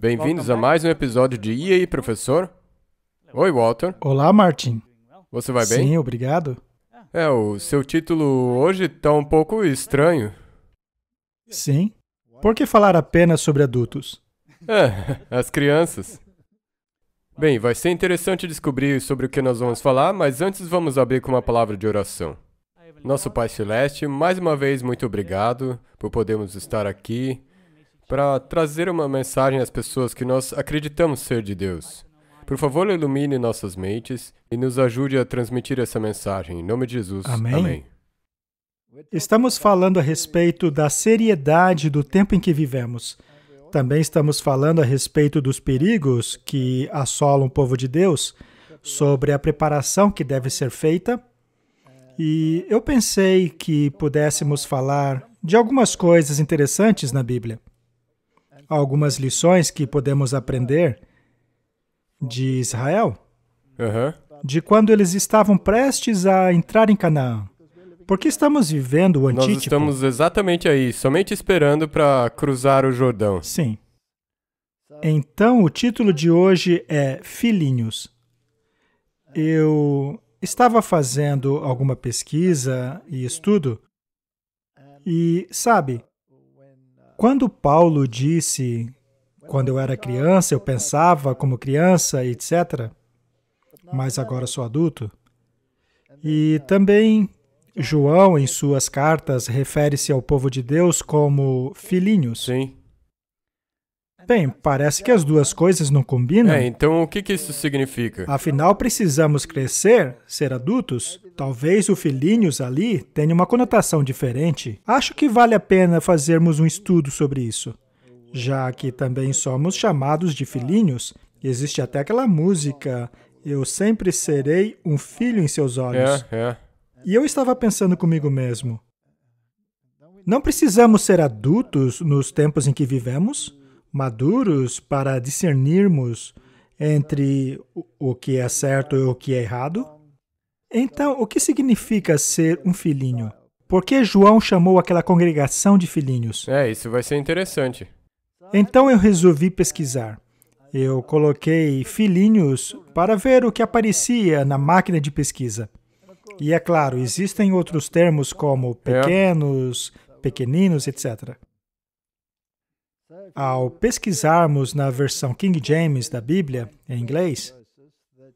Bem-vindos a mais um episódio de E aí, professor? Oi, Walter. Olá, Martin. Você vai bem? Sim, obrigado. É, o seu título hoje tá um pouco estranho. Sim. Por que falar apenas sobre adultos? É, as crianças. Bem, vai ser interessante descobrir sobre o que nós vamos falar, mas antes vamos abrir com uma palavra de oração. Nosso Pai Celeste, mais uma vez, muito obrigado por podermos estar aqui para trazer uma mensagem às pessoas que nós acreditamos ser de Deus. Por favor, ilumine nossas mentes e nos ajude a transmitir essa mensagem. Em nome de Jesus. Amém. Amém. Estamos falando a respeito da seriedade do tempo em que vivemos. Também estamos falando a respeito dos perigos que assolam o povo de Deus, sobre a preparação que deve ser feita. E eu pensei que pudéssemos falar de algumas coisas interessantes na Bíblia algumas lições que podemos aprender de Israel, uhum. de quando eles estavam prestes a entrar em Canaã. Porque estamos vivendo o antítipo. Nós estamos exatamente aí, somente esperando para cruzar o Jordão. Sim. Então, o título de hoje é Filhinhos. Eu estava fazendo alguma pesquisa e estudo e, sabe, quando Paulo disse, quando eu era criança, eu pensava como criança, etc., mas agora sou adulto, e também João, em suas cartas, refere-se ao povo de Deus como filhinhos. Sim. Bem, parece que as duas coisas não combinam. É, então o que, que isso significa? Afinal, precisamos crescer, ser adultos. Talvez o filhinhos ali tenha uma conotação diferente. Acho que vale a pena fazermos um estudo sobre isso. Já que também somos chamados de filhinhos, existe até aquela música Eu sempre serei um filho em seus olhos. É, é. E eu estava pensando comigo mesmo. Não precisamos ser adultos nos tempos em que vivemos? maduros para discernirmos entre o que é certo e o que é errado? Então, o que significa ser um filhinho? Por que João chamou aquela congregação de filhinhos? É, isso vai ser interessante. Então eu resolvi pesquisar. Eu coloquei filhinhos para ver o que aparecia na máquina de pesquisa. E é claro, existem outros termos como é. pequenos, pequeninos, etc. Ao pesquisarmos na versão King James da Bíblia, em inglês,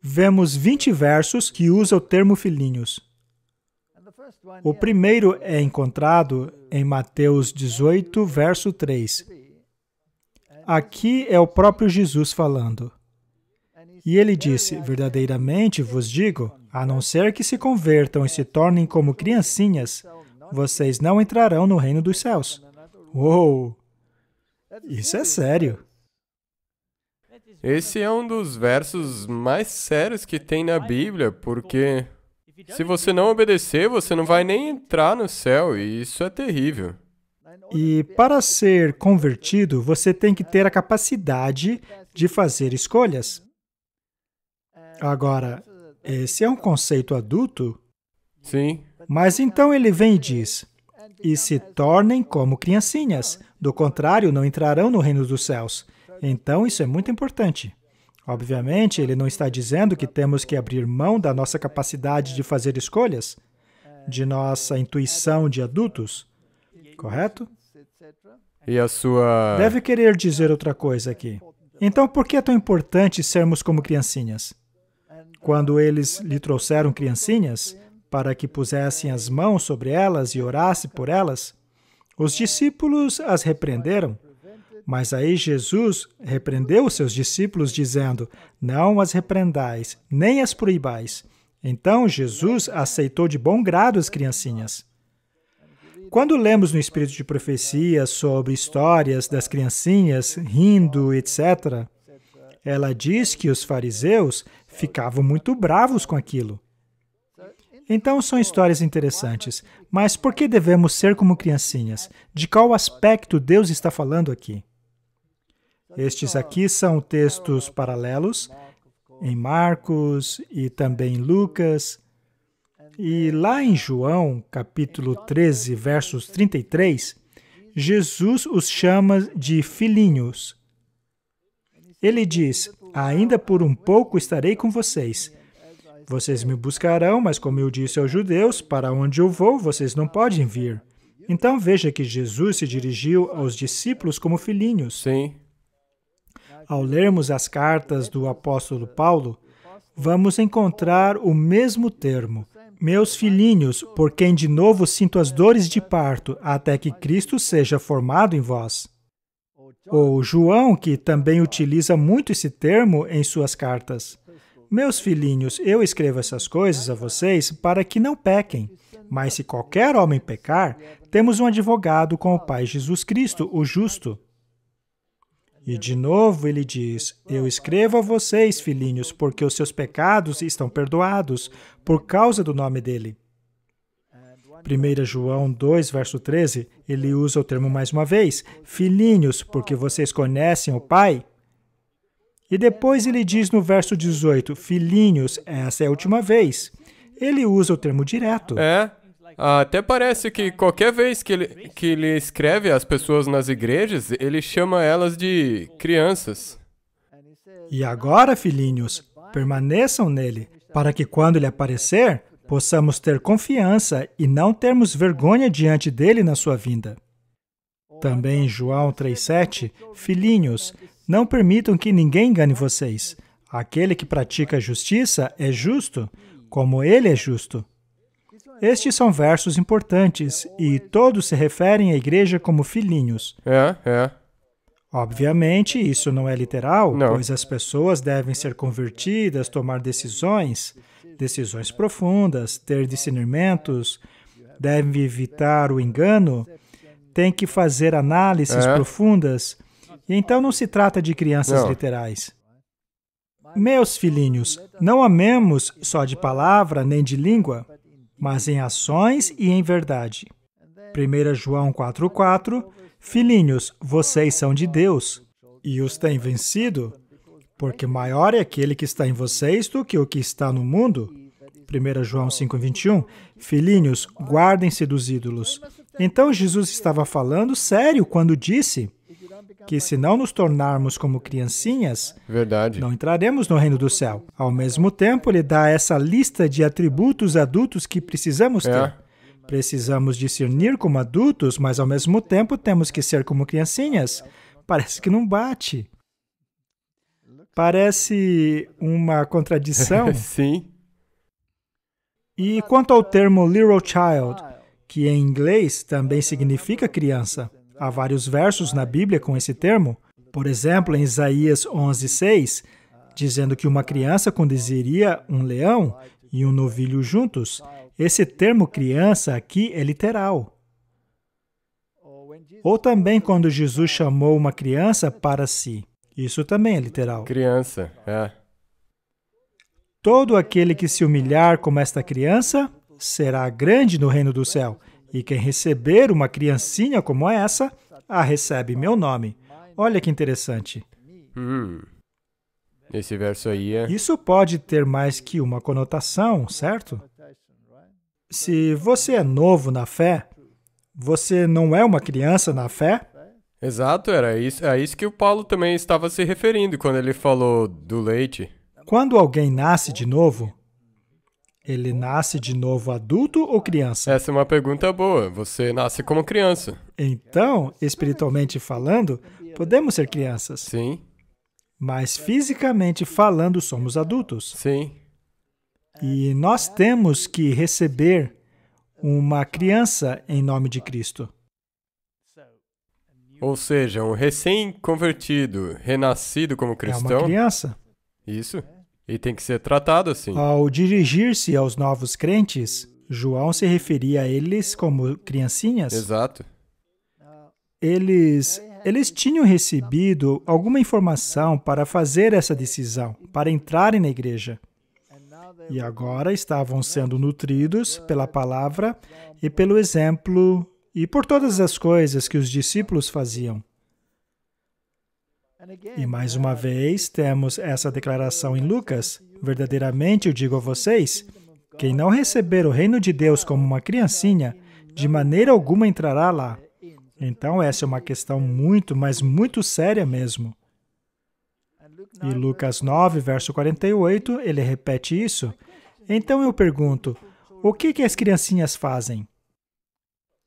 vemos 20 versos que usam o termo filhinhos. O primeiro é encontrado em Mateus 18, verso 3. Aqui é o próprio Jesus falando. E ele disse: Verdadeiramente vos digo, a não ser que se convertam e se tornem como criancinhas, vocês não entrarão no reino dos céus. Uou! Isso é sério. Esse é um dos versos mais sérios que tem na Bíblia, porque se você não obedecer, você não vai nem entrar no céu, e isso é terrível. E para ser convertido, você tem que ter a capacidade de fazer escolhas. Agora, esse é um conceito adulto. Sim. Mas então ele vem e diz: e se tornem como criancinhas. Do contrário, não entrarão no reino dos céus. Então, isso é muito importante. Obviamente, ele não está dizendo que temos que abrir mão da nossa capacidade de fazer escolhas, de nossa intuição de adultos, correto? E a sua. Deve querer dizer outra coisa aqui. Então, por que é tão importante sermos como criancinhas? Quando eles lhe trouxeram criancinhas, para que pusessem as mãos sobre elas e orasse por elas, os discípulos as repreenderam. Mas aí Jesus repreendeu os seus discípulos, dizendo: Não as repreendais, nem as proibais. Então Jesus aceitou de bom grado as criancinhas. Quando lemos no Espírito de Profecia sobre histórias das criancinhas rindo, etc., ela diz que os fariseus ficavam muito bravos com aquilo. Então são histórias interessantes, mas por que devemos ser como criancinhas? De qual aspecto Deus está falando aqui? Estes aqui são textos paralelos em Marcos e também em Lucas. E lá em João, capítulo 13, versos 33, Jesus os chama de filhinhos. Ele diz: Ainda por um pouco estarei com vocês vocês me buscarão, mas como eu disse aos judeus, para onde eu vou, vocês não podem vir. Então veja que Jesus se dirigiu aos discípulos como filhinhos. Sim. Ao lermos as cartas do apóstolo Paulo, vamos encontrar o mesmo termo. Meus filhinhos, por quem de novo sinto as dores de parto, até que Cristo seja formado em vós. Ou João, que também utiliza muito esse termo em suas cartas. Meus filhinhos, eu escrevo essas coisas a vocês para que não pequem. Mas se qualquer homem pecar, temos um advogado com o Pai Jesus Cristo, o justo. E de novo ele diz: Eu escrevo a vocês, filhinhos, porque os seus pecados estão perdoados por causa do nome dele. 1 João 2, verso 13, ele usa o termo mais uma vez: Filhinhos, porque vocês conhecem o Pai. E depois ele diz no verso 18: Filhinhos, essa é a última vez. Ele usa o termo direto. É. Até parece que qualquer vez que ele, que ele escreve às pessoas nas igrejas, ele chama elas de crianças. E agora, filhinhos, permaneçam nele, para que quando ele aparecer, possamos ter confiança e não termos vergonha diante dele na sua vinda. Também em João 3,7, filhinhos, não permitam que ninguém engane vocês. Aquele que pratica a justiça é justo, como ele é justo. Estes são versos importantes e todos se referem à igreja como filhinhos. É, é. Obviamente, isso não é literal, não. pois as pessoas devem ser convertidas, tomar decisões, decisões profundas, ter discernimentos, devem evitar o engano, têm que fazer análises é. profundas e então não se trata de crianças não. literais. Meus filhinhos, não amemos só de palavra nem de língua, mas em ações e em verdade. 1 João 4,4 Filhinhos, vocês são de Deus, e os têm vencido, porque maior é aquele que está em vocês do que o que está no mundo. 1 João 5,21 Filhinhos, guardem-se dos ídolos. Então Jesus estava falando sério quando disse: que se não nos tornarmos como criancinhas, Verdade. não entraremos no reino do céu. Ao mesmo tempo, ele dá essa lista de atributos adultos que precisamos é. ter. É. Precisamos discernir como adultos, mas ao mesmo tempo temos que ser como criancinhas. Parece que não bate. Parece uma contradição. Sim. E quanto ao termo little child, que em inglês também significa criança, Há vários versos na Bíblia com esse termo. Por exemplo, em Isaías 11:6, dizendo que uma criança conduziria um leão e um novilho juntos. Esse termo criança aqui é literal. Ou também quando Jesus chamou uma criança para si. Isso também é literal. Criança, é. Todo aquele que se humilhar como esta criança será grande no reino do céu. E quem receber uma criancinha como essa, a recebe meu nome. Olha que interessante. Hum. Esse verso aí é. Isso pode ter mais que uma conotação, certo? Se você é novo na fé, você não é uma criança na fé? Exato, era isso, é isso que o Paulo também estava se referindo quando ele falou do leite. Quando alguém nasce de novo, ele nasce de novo adulto ou criança? Essa é uma pergunta boa. Você nasce como criança. Então, espiritualmente falando, podemos ser crianças. Sim. Mas fisicamente falando, somos adultos. Sim. E nós temos que receber uma criança em nome de Cristo. Ou seja, um recém-convertido, renascido como cristão. É uma criança. Isso. E tem que ser tratado assim. Ao dirigir-se aos novos crentes, João se referia a eles como criancinhas. Exato. Eles eles tinham recebido alguma informação para fazer essa decisão, para entrarem na igreja. E agora estavam sendo nutridos pela palavra e pelo exemplo e por todas as coisas que os discípulos faziam. E mais uh, uma vez temos essa declaração em Lucas: Verdadeiramente eu digo a vocês, quem não receber o reino de Deus como uma criancinha, de maneira alguma entrará lá. Então, essa é uma questão muito, mas muito séria mesmo. E Lucas 9, verso 48, ele repete isso. Então eu pergunto: o que, que as criancinhas fazem?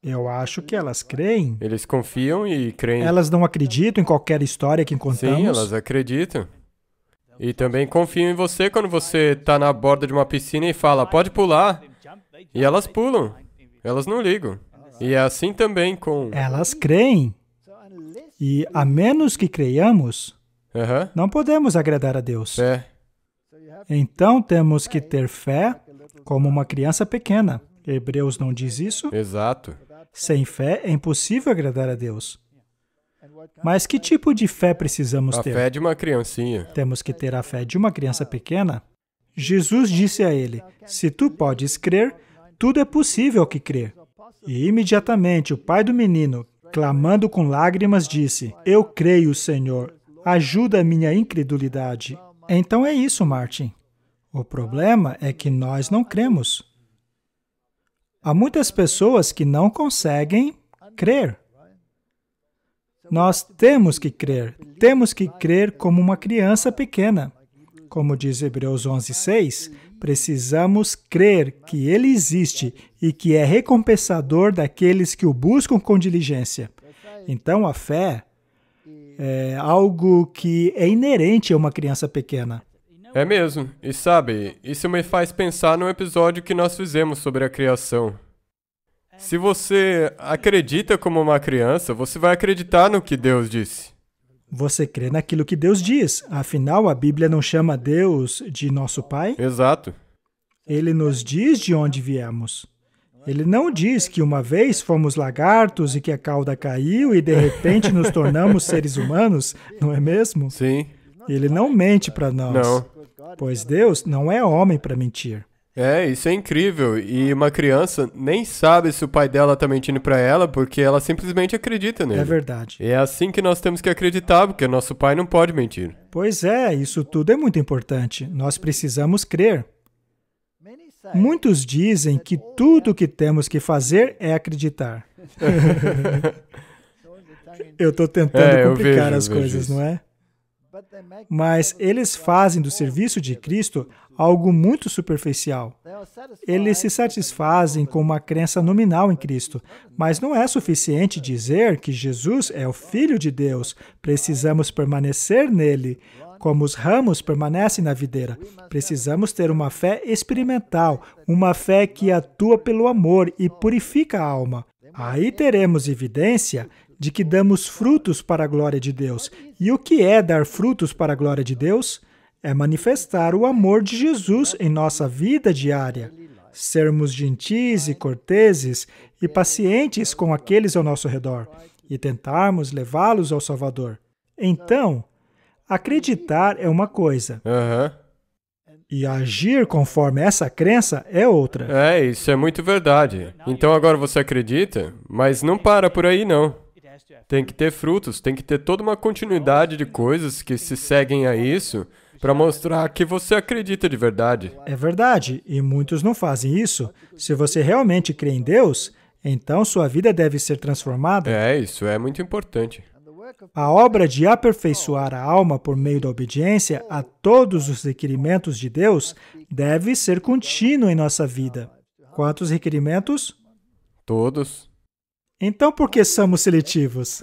Eu acho que elas creem. Eles confiam e creem. Elas não acreditam em qualquer história que encontramos. Sim, elas acreditam. E também confiam em você quando você está na borda de uma piscina e fala, pode pular. E elas pulam. Elas não ligam. E é assim também com. Elas creem. E a menos que creiamos, não podemos agradar a Deus. É. Então temos que ter fé como uma criança pequena. Hebreus não diz isso? Exato. Sem fé é impossível agradar a Deus. Mas que tipo de fé precisamos a ter? A fé de uma criancinha. Temos que ter a fé de uma criança pequena. Jesus disse a ele: Se tu podes crer, tudo é possível que crer. E imediatamente o pai do menino, clamando com lágrimas, disse: Eu creio, Senhor, ajuda a minha incredulidade. Então é isso, Martin. O problema é que nós não cremos. Há muitas pessoas que não conseguem crer. Nós temos que crer. Temos que crer como uma criança pequena. Como diz Hebreus 6, precisamos crer que ele existe e que é recompensador daqueles que o buscam com diligência. Então a fé é algo que é inerente a uma criança pequena. É mesmo. E sabe, isso me faz pensar no episódio que nós fizemos sobre a criação. É. Se você acredita como uma criança, você vai acreditar no que Deus disse. Você crê naquilo que Deus diz. Afinal, a Bíblia não chama Deus de nosso Pai? Exato. Ele nos diz de onde viemos. Ele não diz que uma vez fomos lagartos e que a cauda caiu e de repente nos tornamos seres humanos, não é mesmo? Sim. Ele não mente para nós. Não pois Deus não é homem para mentir. É, isso é incrível. E uma criança nem sabe se o pai dela tá mentindo para ela, porque ela simplesmente acredita nele. É verdade. E é assim que nós temos que acreditar, porque nosso pai não pode mentir. Pois é, isso tudo é muito importante. Nós precisamos crer. Muitos dizem que tudo o que temos que fazer é acreditar. eu estou tentando é, complicar vejo, as coisas, isso. não é? Mas eles fazem do serviço de Cristo algo muito superficial. Eles se satisfazem com uma crença nominal em Cristo, mas não é suficiente dizer que Jesus é o Filho de Deus. Precisamos permanecer nele, como os ramos permanecem na videira. Precisamos ter uma fé experimental, uma fé que atua pelo amor e purifica a alma. Aí teremos evidência de que damos frutos para a glória de Deus. E o que é dar frutos para a glória de Deus? É manifestar o amor de Jesus em nossa vida diária, sermos gentis e corteses e pacientes com aqueles ao nosso redor e tentarmos levá-los ao Salvador. Então, acreditar é uma coisa. Uhum. E agir conforme essa crença é outra. É, isso é muito verdade. Então agora você acredita, mas não para por aí não. Tem que ter frutos, tem que ter toda uma continuidade de coisas que se seguem a isso para mostrar que você acredita de verdade. É verdade, e muitos não fazem isso. Se você realmente crê em Deus, então sua vida deve ser transformada. É, isso é muito importante. A obra de aperfeiçoar a alma por meio da obediência a todos os requerimentos de Deus deve ser contínua em nossa vida. Quantos requerimentos? Todos. Então por que somos seletivos?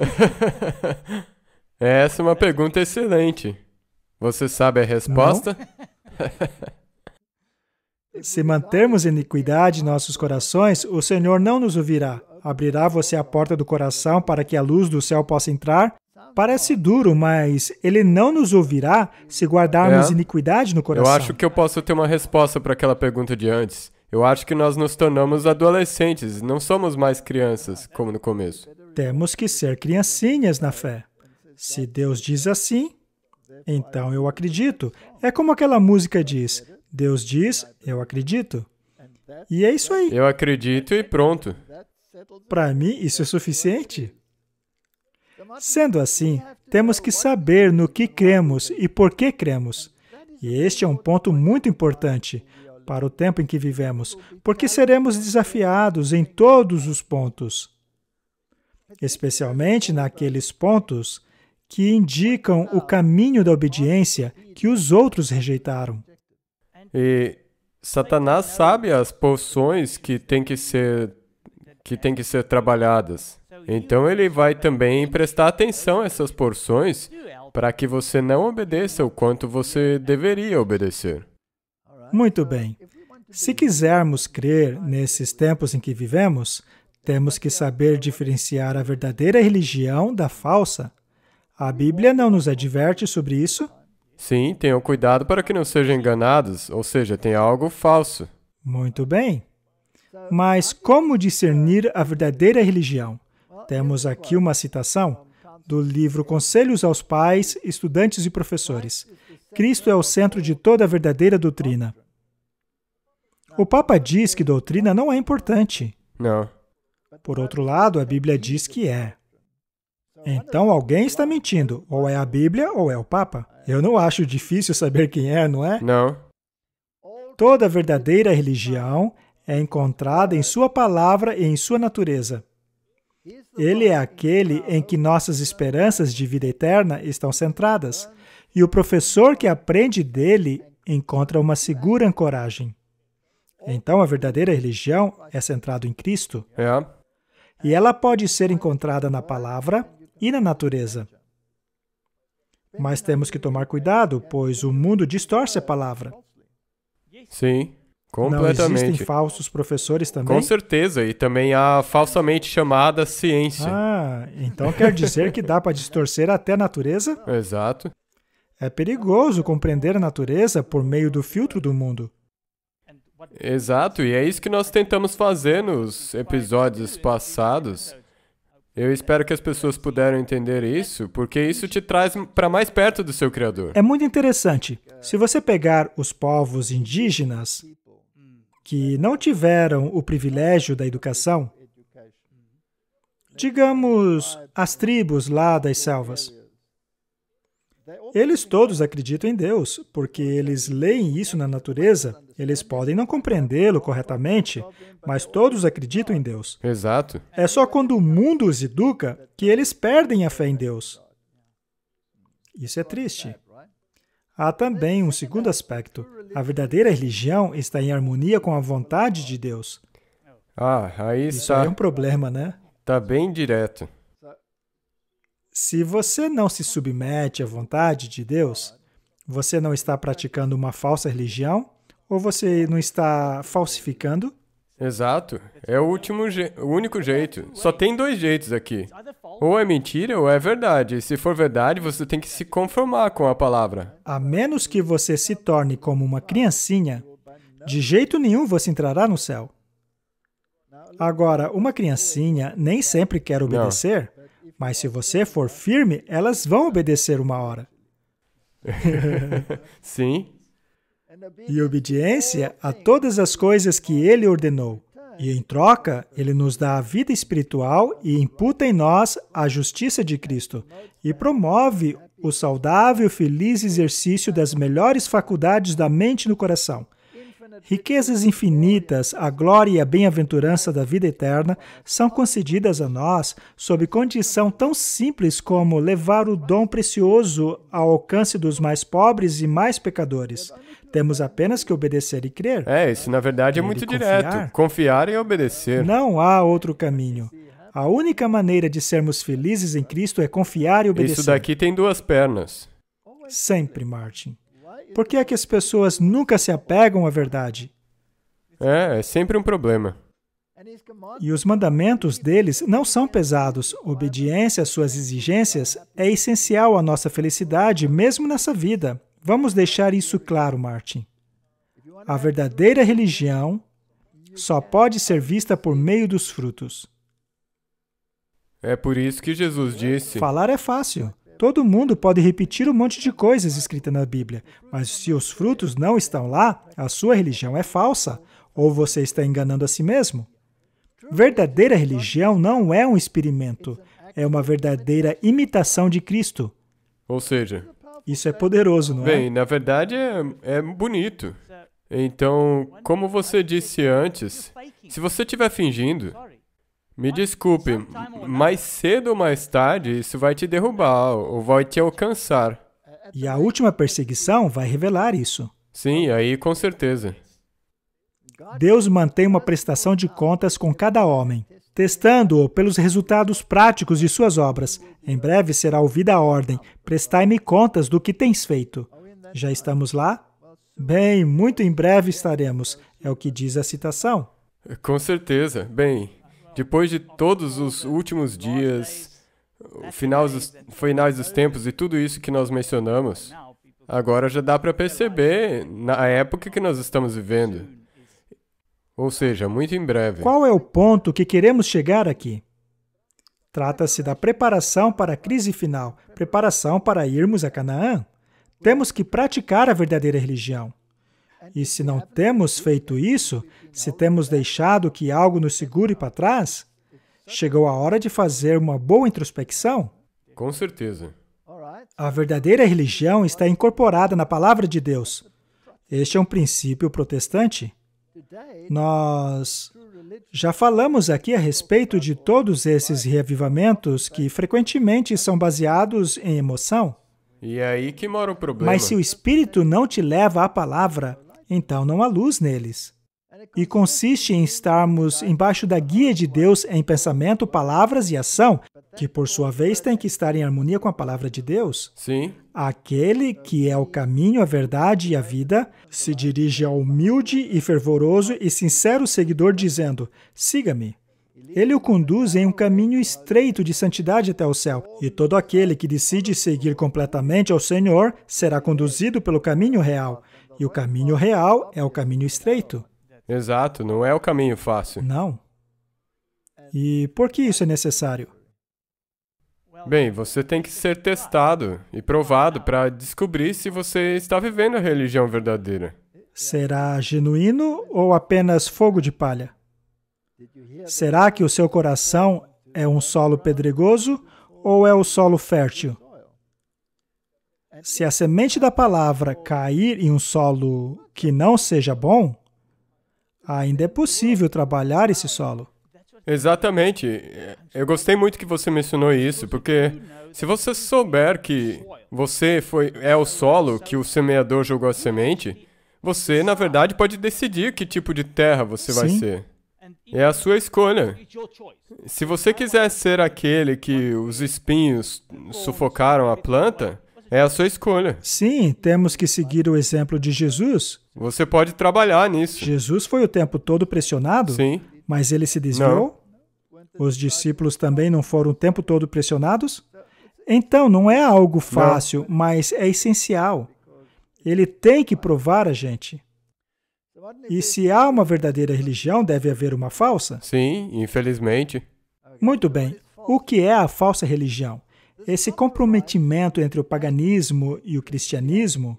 Essa é uma pergunta excelente. Você sabe a resposta? Se mantermos iniquidade em nossos corações, o Senhor não nos ouvirá. Abrirá você a porta do coração para que a luz do céu possa entrar? Parece duro, mas ele não nos ouvirá se guardarmos é. iniquidade no coração. Eu acho que eu posso ter uma resposta para aquela pergunta de antes. Eu acho que nós nos tornamos adolescentes, não somos mais crianças, como no começo. Temos que ser criancinhas na fé. Se Deus diz assim, então eu acredito. É como aquela música diz: Deus diz, eu acredito. E é isso aí. Eu acredito e pronto. Para mim, isso é suficiente. Sendo assim, temos que saber no que cremos e por que cremos. E este é um ponto muito importante para o tempo em que vivemos, porque seremos desafiados em todos os pontos, especialmente naqueles pontos que indicam o caminho da obediência que os outros rejeitaram. E Satanás sabe as porções que têm que ser que têm que ser trabalhadas. Então ele vai também prestar atenção a essas porções para que você não obedeça o quanto você deveria obedecer. Muito bem. Se quisermos crer nesses tempos em que vivemos, temos que saber diferenciar a verdadeira religião da falsa. A Bíblia não nos adverte sobre isso? Sim, tenham cuidado para que não sejam enganados, ou seja, tem algo falso. Muito bem. Mas como discernir a verdadeira religião? Temos aqui uma citação do livro Conselhos aos Pais, Estudantes e Professores, Cristo é o centro de toda a verdadeira doutrina. O Papa diz que doutrina não é importante. Não. Por outro lado, a Bíblia diz que é. Então alguém está mentindo, ou é a Bíblia ou é o Papa. Eu não acho difícil saber quem é, não é? Não. Toda verdadeira religião é encontrada em Sua palavra e em Sua natureza. Ele é aquele em que nossas esperanças de vida eterna estão centradas e o professor que aprende dele encontra uma segura ancoragem. Então, a verdadeira religião é centrada em Cristo. É. E ela pode ser encontrada na palavra e na natureza. Mas temos que tomar cuidado, pois o mundo distorce a palavra. Sim, completamente. Não existem falsos professores também? Com certeza, e também a falsamente chamada ciência. Ah, então quer dizer que dá para distorcer até a natureza? Exato. É perigoso compreender a natureza por meio do filtro do mundo. Exato, e é isso que nós tentamos fazer nos episódios passados. Eu espero que as pessoas puderam entender isso, porque isso te traz para mais perto do seu Criador. É muito interessante. Se você pegar os povos indígenas que não tiveram o privilégio da educação, digamos as tribos lá das selvas, né? Eles todos acreditam em Deus, porque eles leem isso na natureza. Eles podem não compreendê-lo corretamente, mas todos acreditam em Deus. Exato. É só quando o mundo os educa que eles perdem a fé em Deus. Isso é triste. Há também um segundo aspecto. A verdadeira religião está em harmonia com a vontade de Deus. Ah, aí está. Isso aí é tá. um problema, né? Está bem direto. Se você não se submete à vontade de Deus, você não está praticando uma falsa religião ou você não está falsificando? Exato. É o último o único jeito. Só tem dois jeitos aqui. Ou é mentira ou é verdade. se for verdade, você tem que se conformar com a palavra. A menos que você se torne como uma criancinha, de jeito nenhum você entrará no céu. Agora, uma criancinha nem sempre quer obedecer. Não. Mas se você for firme, elas vão obedecer uma hora. Sim. E obediência a todas as coisas que ele ordenou. E em troca, ele nos dá a vida espiritual e imputa em nós a justiça de Cristo e promove o saudável, feliz exercício das melhores faculdades da mente e do coração. Riquezas infinitas, a glória e a bem-aventurança da vida eterna são concedidas a nós sob condição tão simples como levar o dom precioso ao alcance dos mais pobres e mais pecadores. Temos apenas que obedecer e crer. É, isso na verdade é muito confiar. direto. Confiar e obedecer. Não há outro caminho. A única maneira de sermos felizes em Cristo é confiar e obedecer. Isso daqui tem duas pernas. Sempre, Martin. Por que é que as pessoas nunca se apegam à verdade? É, é sempre um problema. E os mandamentos deles não são pesados. Obediência às suas exigências é essencial à nossa felicidade, mesmo nessa vida. Vamos deixar isso claro, Martin. A verdadeira religião só pode ser vista por meio dos frutos. É por isso que Jesus disse: Falar é fácil, Todo mundo pode repetir um monte de coisas escritas na Bíblia, mas se os frutos não estão lá, a sua religião é falsa, ou você está enganando a si mesmo. Verdadeira religião não é um experimento, é uma verdadeira imitação de Cristo. Ou seja, isso é poderoso, não bem, é? Bem, na verdade é, é bonito. Então, como você disse antes, se você estiver fingindo, me desculpe, mais cedo ou mais tarde isso vai te derrubar ou vai te alcançar. E a última perseguição vai revelar isso. Sim, aí com certeza. Deus mantém uma prestação de contas com cada homem, testando-o pelos resultados práticos de suas obras. Em breve será ouvida a ordem: prestai-me contas do que tens feito. Já estamos lá? Bem, muito em breve estaremos, é o que diz a citação. Com certeza. Bem, depois de todos os últimos dias, finais dos, finais dos tempos e tudo isso que nós mencionamos, agora já dá para perceber na época que nós estamos vivendo. Ou seja, muito em breve. Qual é o ponto que queremos chegar aqui? Trata-se da preparação para a crise final, preparação para irmos a Canaã. Temos que praticar a verdadeira religião. E se não temos feito isso, se temos deixado que algo nos segure para trás, chegou a hora de fazer uma boa introspecção. Com certeza. A verdadeira religião está incorporada na palavra de Deus. Este é um princípio protestante. Nós já falamos aqui a respeito de todos esses reavivamentos que frequentemente são baseados em emoção. E é aí que mora o problema. Mas se o Espírito não te leva à palavra, então não há luz neles. É e consiste em estarmos embaixo da guia de Deus em pensamento, palavras e ação, que por sua vez tem que estar em harmonia com a palavra de Deus. Sim. Aquele que é o caminho, a verdade e a vida se dirige ao humilde e fervoroso e sincero seguidor, dizendo: Siga-me. Ele o conduz em um caminho estreito de santidade até o céu, e todo aquele que decide seguir completamente ao Senhor será conduzido pelo caminho real. E o caminho real é o caminho estreito. Exato, não é o caminho fácil. Não. E por que isso é necessário? Bem, você tem que ser testado e provado para descobrir se você está vivendo a religião verdadeira. Será genuíno ou apenas fogo de palha? Será que o seu coração é um solo pedregoso ou é o solo fértil? Se a semente da palavra cair em um solo que não seja bom, ainda é possível trabalhar esse solo. Exatamente. Eu gostei muito que você mencionou isso, porque se você souber que você foi é o solo que o semeador jogou a semente, você na verdade pode decidir que tipo de terra você Sim. vai ser. É a sua escolha. Se você quiser ser aquele que os espinhos sufocaram a planta, é a sua escolha. Sim, temos que seguir o exemplo de Jesus. Você pode trabalhar nisso. Jesus foi o tempo todo pressionado? Sim. Mas ele se desviou? Não. Os discípulos também não foram o tempo todo pressionados? Então, não é algo fácil, não. mas é essencial. Ele tem que provar a gente. E se há uma verdadeira religião, deve haver uma falsa? Sim, infelizmente. Muito bem. O que é a falsa religião? Esse comprometimento entre o paganismo e o cristianismo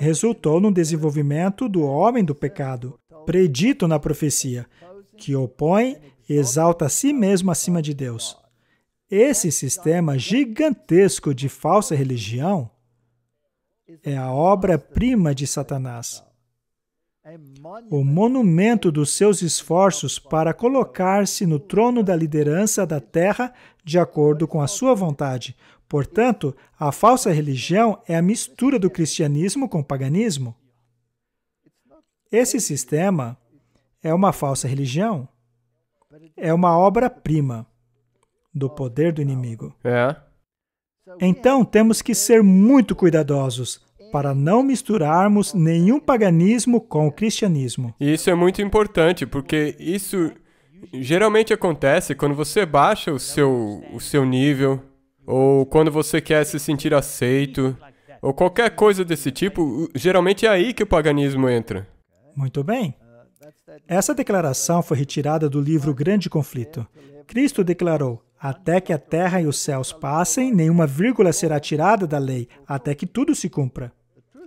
resultou no desenvolvimento do homem do pecado, predito na profecia, que opõe e exalta a si mesmo acima de Deus. Esse sistema gigantesco de falsa religião é a obra-prima de Satanás. É o monumento dos seus esforços para colocar-se no trono da liderança da terra de acordo com a sua vontade. Portanto, a falsa religião é a mistura do cristianismo com o paganismo. Esse sistema é uma falsa religião. É uma obra-prima do poder do inimigo. É. Então temos que ser muito cuidadosos para não misturarmos nenhum paganismo com o cristianismo. E isso é muito importante, porque isso geralmente acontece quando você baixa o seu, o seu nível, ou quando você quer se sentir aceito, ou qualquer coisa desse tipo, geralmente é aí que o paganismo entra. Muito bem. Essa declaração foi retirada do livro Grande Conflito. Cristo declarou: Até que a terra e os céus passem, nenhuma vírgula será tirada da lei, até que tudo se cumpra.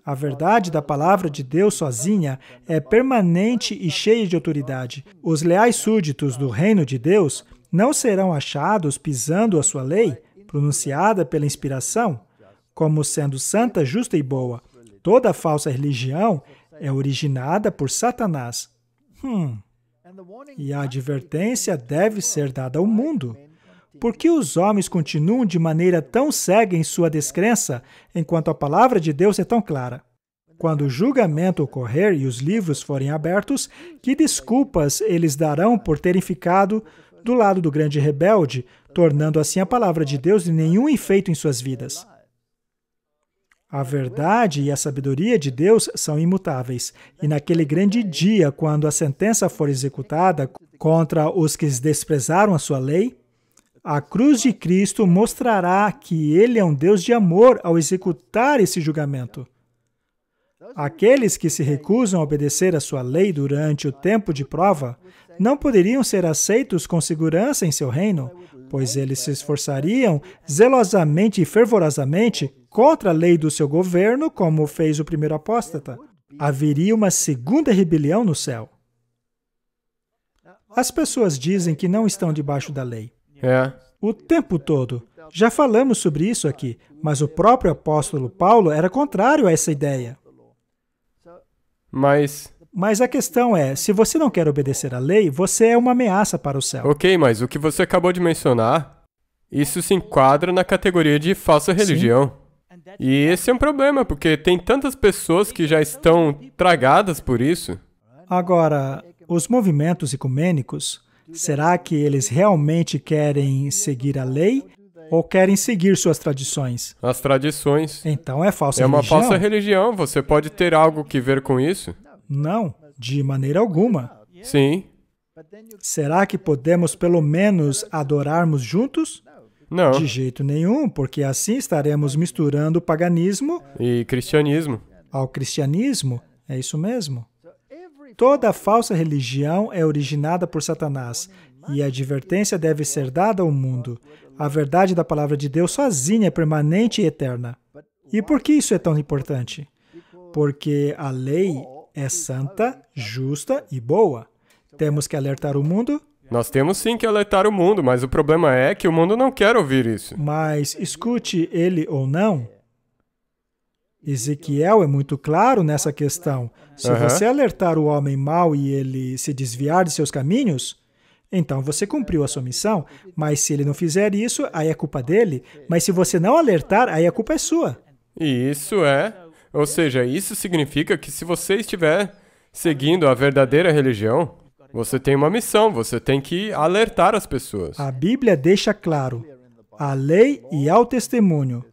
A verdade da palavra de Deus sozinha é permanente e cheia de autoridade. Os leais súditos do reino de Deus não serão achados pisando a sua lei, pronunciada pela inspiração, como sendo santa, justa e boa. Toda falsa religião é originada por Satanás. Hum. E a advertência deve ser dada ao mundo. Por que os homens continuam de maneira tão cega em sua descrença, enquanto a palavra de Deus é tão clara? Quando o julgamento ocorrer e os livros forem abertos, que desculpas eles darão por terem ficado do lado do grande rebelde, tornando assim a palavra de Deus de nenhum efeito em suas vidas? A verdade e a sabedoria de Deus são imutáveis, e naquele grande dia, quando a sentença for executada contra os que desprezaram a sua lei, a cruz de Cristo mostrará que ele é um Deus de amor ao executar esse julgamento. Aqueles que se recusam a obedecer à sua lei durante o tempo de prova não poderiam ser aceitos com segurança em seu reino, pois eles se esforçariam zelosamente e fervorosamente contra a lei do seu governo, como fez o primeiro apóstata. Haveria uma segunda rebelião no céu. As pessoas dizem que não estão debaixo da lei. É. O tempo todo. Já falamos sobre isso aqui, mas o próprio apóstolo Paulo era contrário a essa ideia. Mas. Mas a questão é: se você não quer obedecer à lei, você é uma ameaça para o céu. Ok, mas o que você acabou de mencionar, isso se enquadra na categoria de falsa religião. Sim. E esse é um problema, porque tem tantas pessoas que já estão tragadas por isso. Agora, os movimentos ecumênicos Será que eles realmente querem seguir a lei ou querem seguir suas tradições? As tradições. Então é falsa religião? É uma religião? falsa religião. Você pode ter algo que ver com isso? Não, de maneira alguma. Sim. Será que podemos pelo menos adorarmos juntos? Não. De jeito nenhum, porque assim estaremos misturando paganismo e cristianismo. Ao cristianismo, é isso mesmo. Toda falsa religião é originada por Satanás, e a advertência deve ser dada ao mundo. A verdade da palavra de Deus sozinha é permanente e eterna. E por que isso é tão importante? Porque a lei é santa, justa e boa. Temos que alertar o mundo? Nós temos sim que alertar o mundo, mas o problema é que o mundo não quer ouvir isso. Mas escute ele ou não, Ezequiel é muito claro nessa questão. Se uhum. você alertar o homem mau e ele se desviar de seus caminhos, então você cumpriu a sua missão. Mas se ele não fizer isso, aí é culpa dele. Mas se você não alertar, aí a culpa é sua. Isso é. Ou seja, isso significa que se você estiver seguindo a verdadeira religião, você tem uma missão, você tem que alertar as pessoas. A Bíblia deixa claro: a lei e ao testemunho.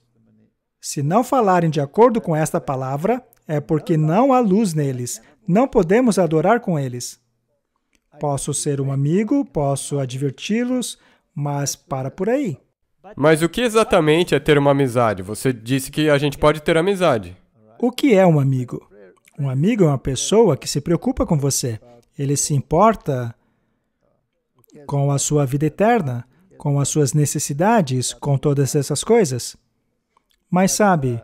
Se não falarem de acordo com esta palavra, é porque não há luz neles. Não podemos adorar com eles. Posso ser um amigo, posso adverti-los, mas para por aí. Mas o que exatamente é ter uma amizade? Você disse que a gente pode ter amizade. O que é um amigo? Um amigo é uma pessoa que se preocupa com você. Ele se importa com a sua vida eterna, com as suas necessidades, com todas essas coisas. Mas sabe,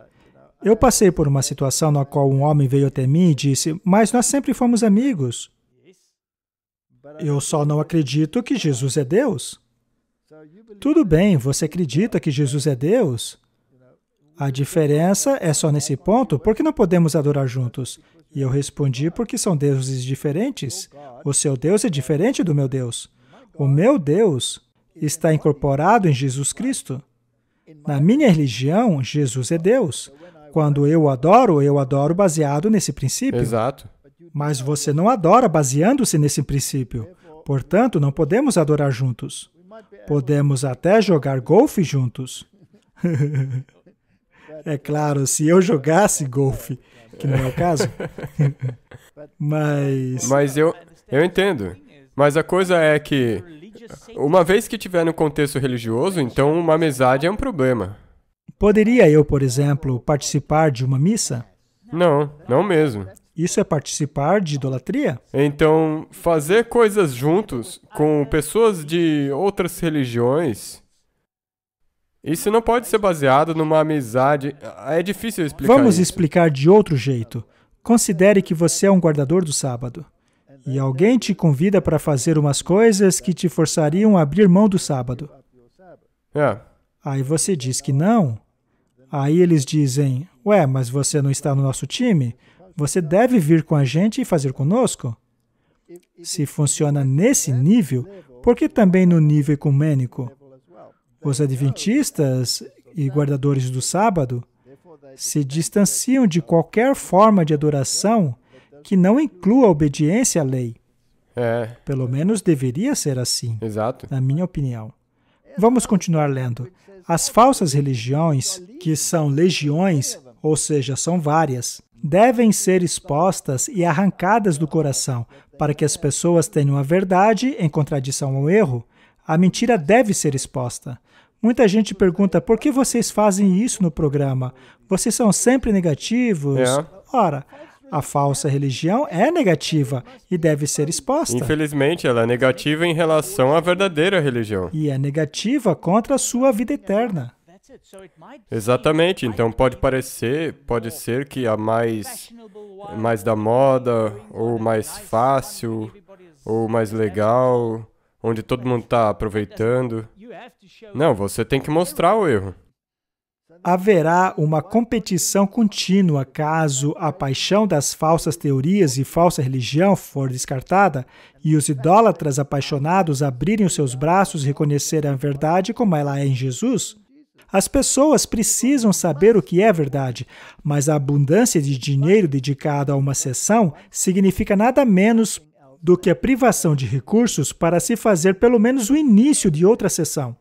eu passei por uma situação na qual um homem veio até mim e disse: Mas nós sempre fomos amigos. Eu só não acredito que Jesus é Deus. Tudo bem, você acredita que Jesus é Deus? A diferença é só nesse ponto, porque não podemos adorar juntos? E eu respondi, porque são deuses diferentes. O seu Deus é diferente do meu Deus. O meu Deus está incorporado em Jesus Cristo. Na minha religião, Jesus é Deus. Quando eu adoro, eu adoro baseado nesse princípio. Exato. Mas você não adora baseando-se nesse princípio. Portanto, não podemos adorar juntos. Podemos até jogar golfe juntos. é claro, se eu jogasse golfe, que não é o caso. Mas. Mas eu, eu entendo. Mas a coisa é que uma vez que tiver no contexto religioso, então uma amizade é um problema. Poderia eu, por exemplo, participar de uma missa? Não, não mesmo. Isso é participar de idolatria? Então, fazer coisas juntos com pessoas de outras religiões. Isso não pode ser baseado numa amizade. É difícil explicar. Vamos isso. explicar de outro jeito. Considere que você é um guardador do sábado e alguém te convida para fazer umas coisas que te forçariam a abrir mão do sábado. É. Aí você diz que não. Aí eles dizem: Ué, mas você não está no nosso time? Você deve vir com a gente e fazer conosco? Se funciona nesse nível, por que também no nível ecumênico? Os adventistas e guardadores do sábado se distanciam de qualquer forma de adoração que não inclua a obediência à lei. É. Pelo menos deveria ser assim, Exato. na minha opinião. Vamos continuar lendo. As falsas religiões, que são legiões, ou seja, são várias, devem ser expostas e arrancadas do coração, para que as pessoas tenham a verdade em contradição ao erro. A mentira deve ser exposta. Muita gente pergunta por que vocês fazem isso no programa? Vocês são sempre negativos? É. Ora, a falsa religião é negativa e deve ser exposta. Infelizmente, ela é negativa em relação à verdadeira religião. E é negativa contra a sua vida eterna. Exatamente. Então pode parecer, pode ser que a mais mais da moda ou mais fácil ou mais legal, onde todo mundo está aproveitando. Não, você tem que mostrar o erro haverá uma competição contínua caso a paixão das falsas teorias e falsa religião for descartada e os idólatras apaixonados abrirem os seus braços e reconhecerem a verdade como ela é em Jesus. As pessoas precisam saber o que é verdade, mas a abundância de dinheiro dedicado a uma sessão significa nada menos do que a privação de recursos para se fazer pelo menos o início de outra sessão.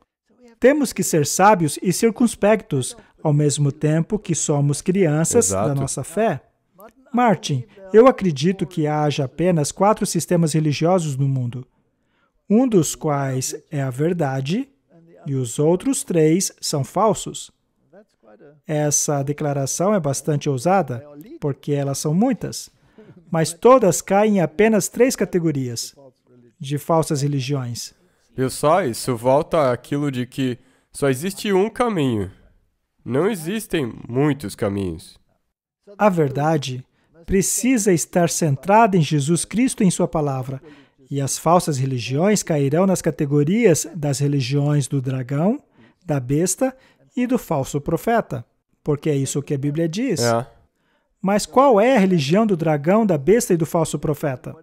Temos que ser sábios e circunspectos ao mesmo tempo que somos crianças Exato. da nossa fé? Martin, eu acredito que haja apenas quatro sistemas religiosos no mundo, um dos quais é a verdade e os outros três são falsos. Essa declaração é bastante ousada, porque elas são muitas, mas todas caem em apenas três categorias de falsas religiões. Viu só? Isso volta àquilo de que só existe um caminho. Não existem muitos caminhos. A verdade precisa estar centrada em Jesus Cristo e em Sua palavra, e as falsas religiões cairão nas categorias das religiões do dragão, da besta e do falso profeta, porque é isso que a Bíblia diz. É. Mas qual é a religião do dragão, da besta e do falso profeta?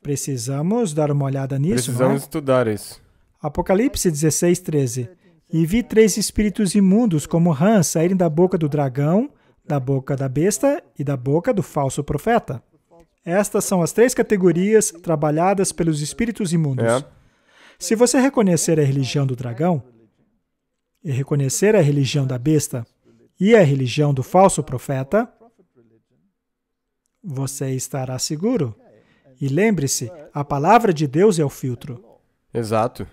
Precisamos dar uma olhada nisso. É? Precisamos é? estudar isso. Apocalipse 16, 13. E vi três espíritos imundos como rãs saírem da boca do dragão, da boca da besta e da boca do falso profeta. Estas são as três categorias trabalhadas pelos espíritos imundos. É. Se você reconhecer a religião do dragão, e reconhecer a religião da besta e a religião do falso profeta, você estará seguro. E lembre-se, a palavra de Deus é o filtro. Exato.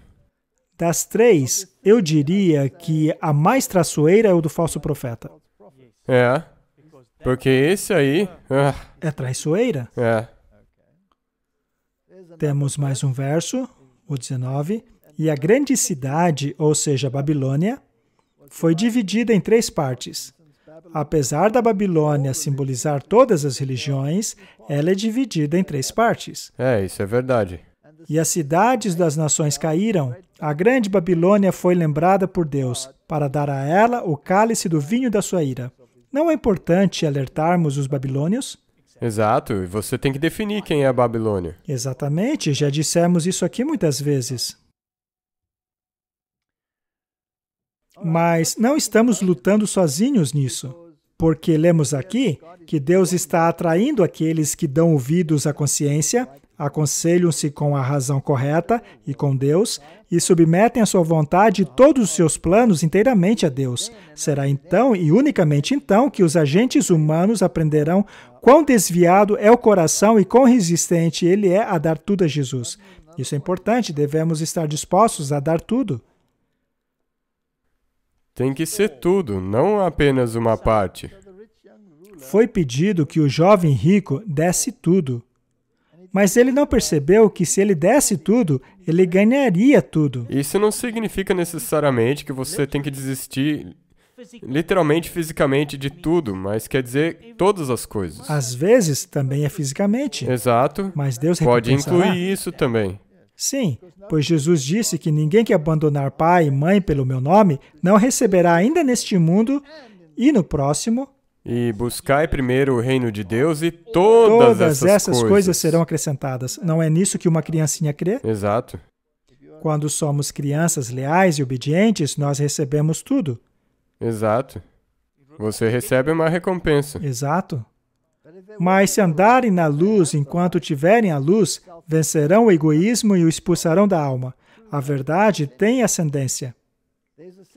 Das três, eu diria que a mais traiçoeira é o do falso profeta. É. Porque esse aí. É, é traiçoeira? É. Temos mais um verso, o 19. E a grande cidade, ou seja, Babilônia, foi dividida em três partes. Apesar da Babilônia simbolizar todas as religiões, ela é dividida em três partes. É, isso é verdade e as cidades das nações caíram, a grande Babilônia foi lembrada por Deus, para dar a ela o cálice do vinho da sua ira. Não é importante alertarmos os babilônios? Exato, e você tem que definir quem é a Babilônia. Exatamente, já dissemos isso aqui muitas vezes. Mas não estamos lutando sozinhos nisso, porque lemos aqui que Deus está atraindo aqueles que dão ouvidos à consciência aconselham-se com a razão correta e com Deus e submetem a sua vontade e todos os seus planos inteiramente a Deus. Será então e unicamente então que os agentes humanos aprenderão quão desviado é o coração e quão resistente ele é a dar tudo a Jesus. Isso é importante, devemos estar dispostos a dar tudo. Tem que ser tudo, não apenas uma parte. Foi pedido que o jovem rico desse tudo. Mas ele não percebeu que se ele desse tudo, ele ganharia tudo. Isso não significa necessariamente que você tem que desistir literalmente fisicamente de tudo, mas quer dizer todas as coisas. Às vezes também é fisicamente. Exato. Mas Deus pode incluir isso também. Sim, pois Jesus disse que ninguém que abandonar pai e mãe pelo meu nome não receberá ainda neste mundo e no próximo e buscai primeiro o reino de Deus e todas, todas essas, essas coisas. coisas serão acrescentadas. Não é nisso que uma criancinha crê? Exato. Quando somos crianças leais e obedientes, nós recebemos tudo. Exato. Você recebe uma recompensa. Exato. Mas se andarem na luz enquanto tiverem a luz, vencerão o egoísmo e o expulsarão da alma. A verdade tem ascendência.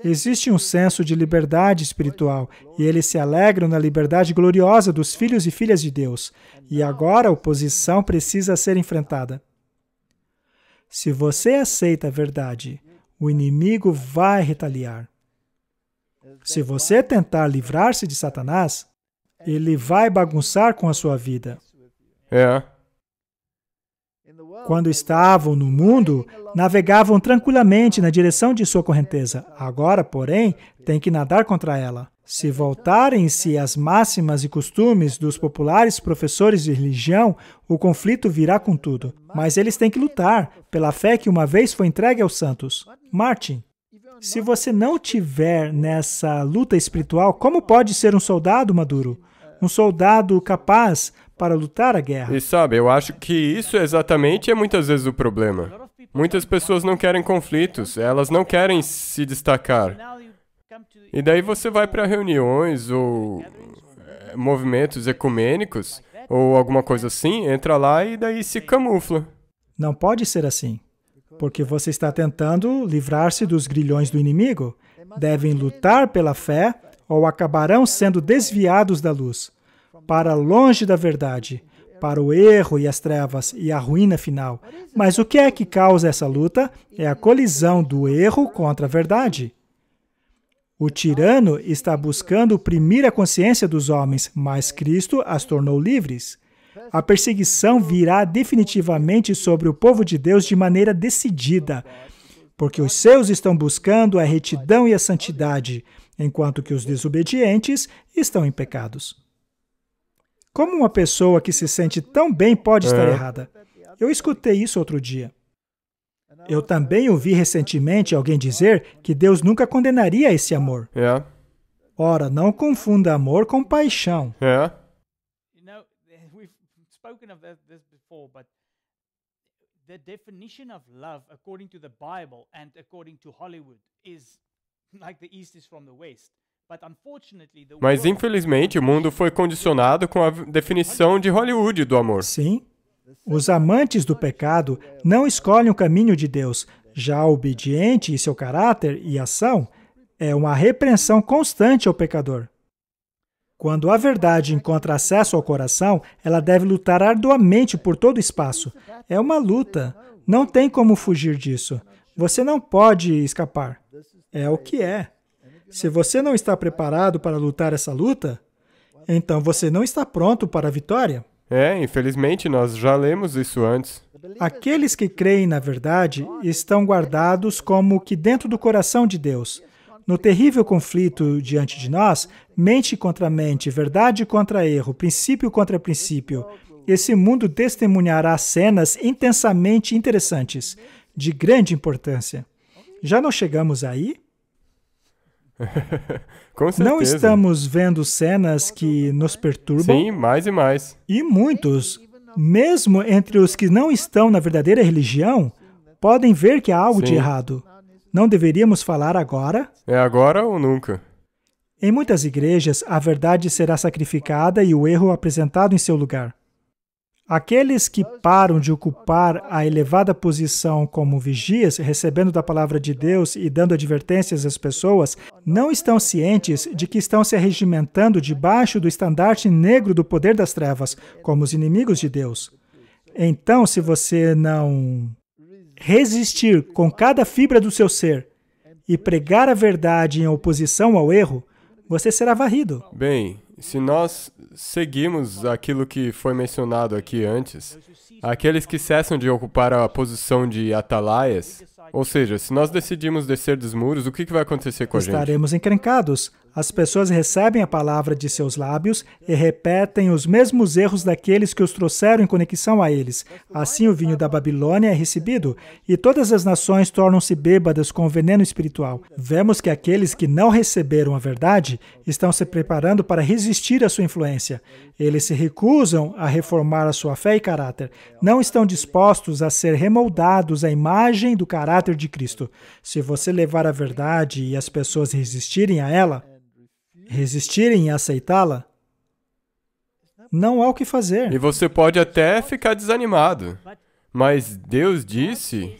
Existe um senso de liberdade espiritual e eles se alegram na liberdade gloriosa dos filhos e filhas de Deus. E agora a oposição precisa ser enfrentada. Se você aceita a verdade, o inimigo vai retaliar. Se você tentar livrar-se de Satanás, ele vai bagunçar com a sua vida. É, quando estavam no mundo, navegavam tranquilamente na direção de sua correnteza. Agora, porém, têm que nadar contra ela. Se voltarem-se às máximas e costumes dos populares professores de religião, o conflito virá com tudo. Mas eles têm que lutar pela fé que uma vez foi entregue aos santos. Martin, se você não tiver nessa luta espiritual, como pode ser um soldado maduro? um soldado capaz para lutar a guerra. E sabe, eu acho que isso exatamente é muitas vezes o problema. Muitas pessoas não querem conflitos, elas não querem se destacar. E daí você vai para reuniões ou eh, movimentos ecumênicos ou alguma coisa assim, entra lá e daí se camufla. Não pode ser assim, porque você está tentando livrar-se dos grilhões do inimigo. Devem lutar pela fé ou acabarão sendo desviados da luz, para longe da verdade, para o erro e as trevas e a ruína final. Mas o que é que causa essa luta? É a colisão do erro contra a verdade. O tirano está buscando oprimir a consciência dos homens, mas Cristo as tornou livres. A perseguição virá definitivamente sobre o povo de Deus de maneira decidida, porque os seus estão buscando a retidão e a santidade, enquanto que os desobedientes estão em pecados. Como uma pessoa que se sente tão bem pode é. estar errada? Eu escutei isso outro dia. Eu também ouvi recentemente alguém dizer que Deus nunca condenaria esse amor. É. Ora, não confunda amor com paixão. É. The definition of love, according to the Bible and according to Hollywood, is Mas infelizmente o mundo foi condicionado com a definição de Hollywood do amor. Sim. Os amantes do pecado não escolhem o caminho de Deus. Já o obediente e seu caráter e ação é uma repreensão constante ao pecador. Quando a verdade encontra acesso ao coração, ela deve lutar arduamente por todo o espaço. É uma luta. Não tem como fugir disso. Você não pode escapar é o que é. Se você não está preparado para lutar essa luta, então você não está pronto para a vitória. É, infelizmente nós já lemos isso antes. Aqueles que creem na verdade estão guardados como que dentro do coração de Deus. No terrível conflito diante de nós, mente contra mente, verdade contra erro, princípio contra princípio, esse mundo testemunhará cenas intensamente interessantes, de grande importância. Já não chegamos aí? Com certeza. Não estamos vendo cenas que nos perturbam? Sim, mais e mais. E muitos, mesmo entre os que não estão na verdadeira religião, podem ver que há algo Sim. de errado. Não deveríamos falar agora? É agora ou nunca. Em muitas igrejas, a verdade será sacrificada e o erro apresentado em seu lugar. Aqueles que param de ocupar a elevada posição como vigias, recebendo da palavra de Deus e dando advertências às pessoas, não estão cientes de que estão se regimentando debaixo do estandarte negro do poder das trevas, como os inimigos de Deus. Então, se você não resistir com cada fibra do seu ser e pregar a verdade em oposição ao erro, você será varrido. Bem, se nós seguimos aquilo que foi mencionado aqui antes, aqueles que cessam de ocupar a posição de atalaias ou seja, se nós decidimos descer dos muros, o que vai acontecer com a gente? Estaremos encrencados. As pessoas recebem a palavra de seus lábios e repetem os mesmos erros daqueles que os trouxeram em conexão a eles. Assim, o vinho da Babilônia é recebido, e todas as nações tornam-se bêbadas com o veneno espiritual. Vemos que aqueles que não receberam a verdade estão se preparando para resistir à sua influência. Eles se recusam a reformar a sua fé e caráter. Não estão dispostos a ser remoldados à imagem do caráter de Cristo. Se você levar a verdade e as pessoas resistirem a ela, resistirem a aceitá-la, não há o que fazer. E você pode até ficar desanimado, mas Deus disse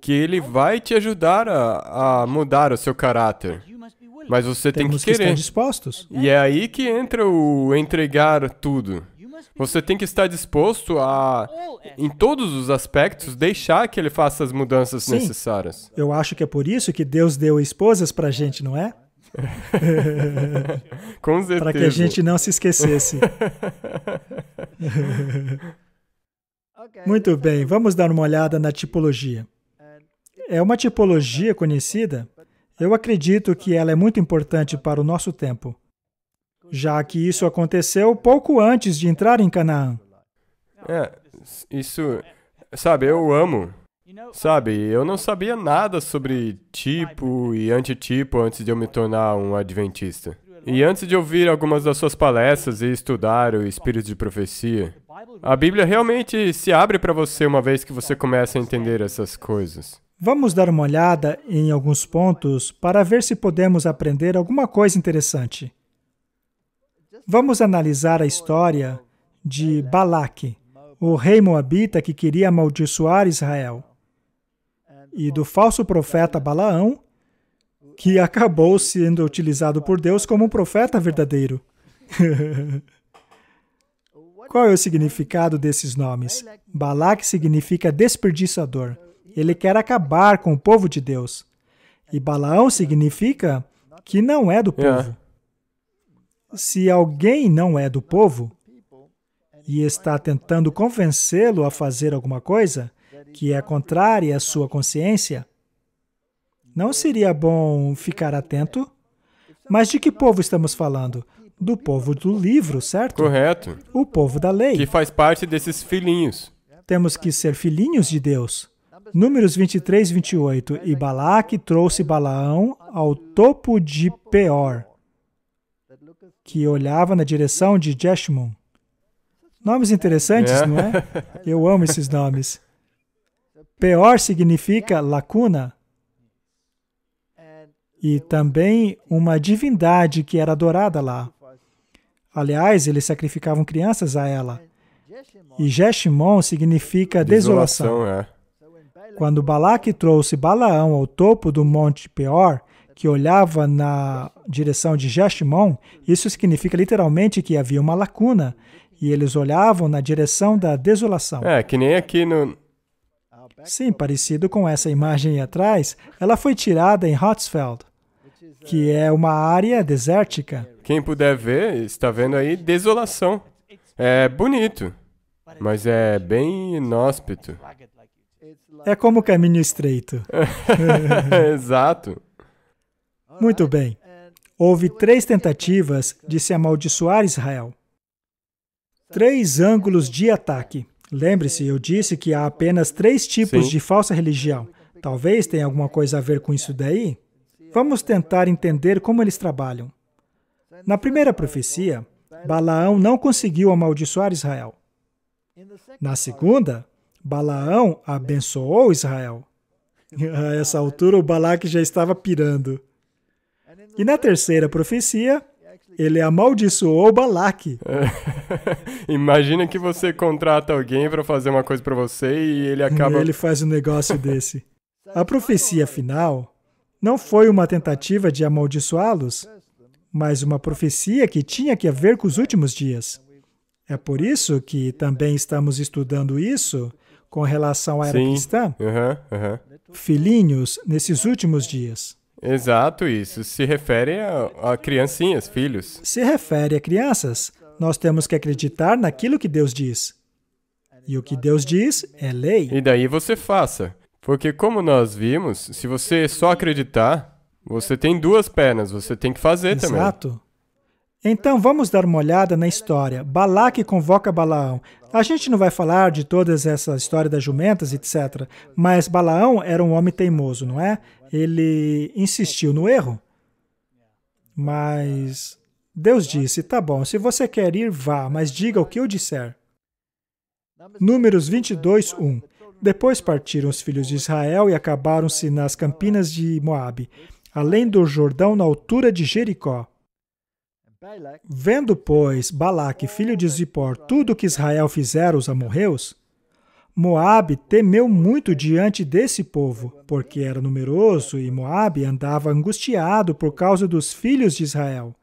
que Ele vai te ajudar a, a mudar o seu caráter. Mas você tem que querer. Que dispostos. E é aí que entra o entregar tudo. Você tem que estar disposto a, em todos os aspectos, deixar que ele faça as mudanças Sim. necessárias. Eu acho que é por isso que Deus deu esposas para gente, não é? Com certeza. Para que a gente não se esquecesse. Muito bem, vamos dar uma olhada na tipologia. É uma tipologia conhecida eu acredito que ela é muito importante para o nosso tempo, já que isso aconteceu pouco antes de entrar em Canaã. É, isso. Sabe, eu amo. Sabe, eu não sabia nada sobre tipo e antitipo antes de eu me tornar um adventista. E antes de ouvir algumas das suas palestras e estudar o espírito de profecia, a Bíblia realmente se abre para você uma vez que você começa a entender essas coisas. Vamos dar uma olhada em alguns pontos para ver se podemos aprender alguma coisa interessante. Vamos analisar a história de Balaque, o rei moabita que queria amaldiçoar Israel, e do falso profeta Balaão, que acabou sendo utilizado por Deus como um profeta verdadeiro. Qual é o significado desses nomes? Balaque significa desperdiçador. Ele quer acabar com o povo de Deus. E Balaão significa que não é do é. povo. Se alguém não é do povo e está tentando convencê-lo a fazer alguma coisa que é contrária à sua consciência, não seria bom ficar atento? Mas de que povo estamos falando? Do povo do livro, certo? Correto. O povo da lei. Que faz parte desses filhinhos. Temos que ser filhinhos de Deus. Números 23, 28. E Balaque trouxe Balaão ao topo de Peor, que olhava na direção de Jeshimon. Nomes interessantes, é. não é? Eu amo esses nomes. Peor significa lacuna e também uma divindade que era adorada lá. Aliás, eles sacrificavam crianças a ela. E Jeshimon significa desolação. desolação é. Quando Balaque trouxe Balaão ao topo do Monte Peor, que olhava na direção de Jashimon, isso significa literalmente que havia uma lacuna, e eles olhavam na direção da desolação. É, que nem aqui no. Sim, parecido com essa imagem atrás, ela foi tirada em Hotsfeld, que é uma área desértica. Quem puder ver, está vendo aí desolação. É bonito, mas é bem inóspito. É como o caminho estreito. Exato. Muito bem. É, Houve três tentativas de se amaldiçoar Israel. Três ângulos de ataque. Lembre-se, eu disse que há apenas três tipos Sim. de falsa é religião. Talvez tenha alguma coisa a ver com isso daí? Vamos é tentar entender como eles trabalham. Na primeira profecia, Balaão não conseguiu amaldiçoar Israel. Na segunda, Balaão abençoou Israel. A essa altura, o Balaque já estava pirando. E na terceira profecia, ele amaldiçoou Balaque. Imagina que você contrata alguém para fazer uma coisa para você e ele acaba. ele faz um negócio desse. A profecia final não foi uma tentativa de amaldiçoá-los, mas uma profecia que tinha que ver com os últimos dias. É por isso que também estamos estudando isso com relação à era Sim. cristã? Uhum, uhum. Filhinhos nesses últimos dias. Exato, isso se refere a, a criancinhas, filhos. Se refere a crianças, nós temos que acreditar naquilo que Deus diz. E o que Deus diz é lei. E daí você faça. Porque, como nós vimos, se você só acreditar, você tem duas pernas, você tem que fazer Exato. também. Exato. Então vamos dar uma olhada na história. Balaque convoca Balaão. A gente não vai falar de toda essa história das jumentas, etc. Mas Balaão era um homem teimoso, não é? Ele insistiu no erro. Mas Deus disse: tá bom, se você quer ir, vá, mas diga o que eu disser. Números 22, 1. Depois partiram os filhos de Israel e acabaram-se nas campinas de Moabe, além do Jordão, na altura de Jericó. Vendo, pois, Balaque, filho de Zippor, tudo o que Israel fizera os amorreus, Moabe temeu muito diante desse povo, porque era numeroso e Moabe andava angustiado por causa dos filhos de Israel.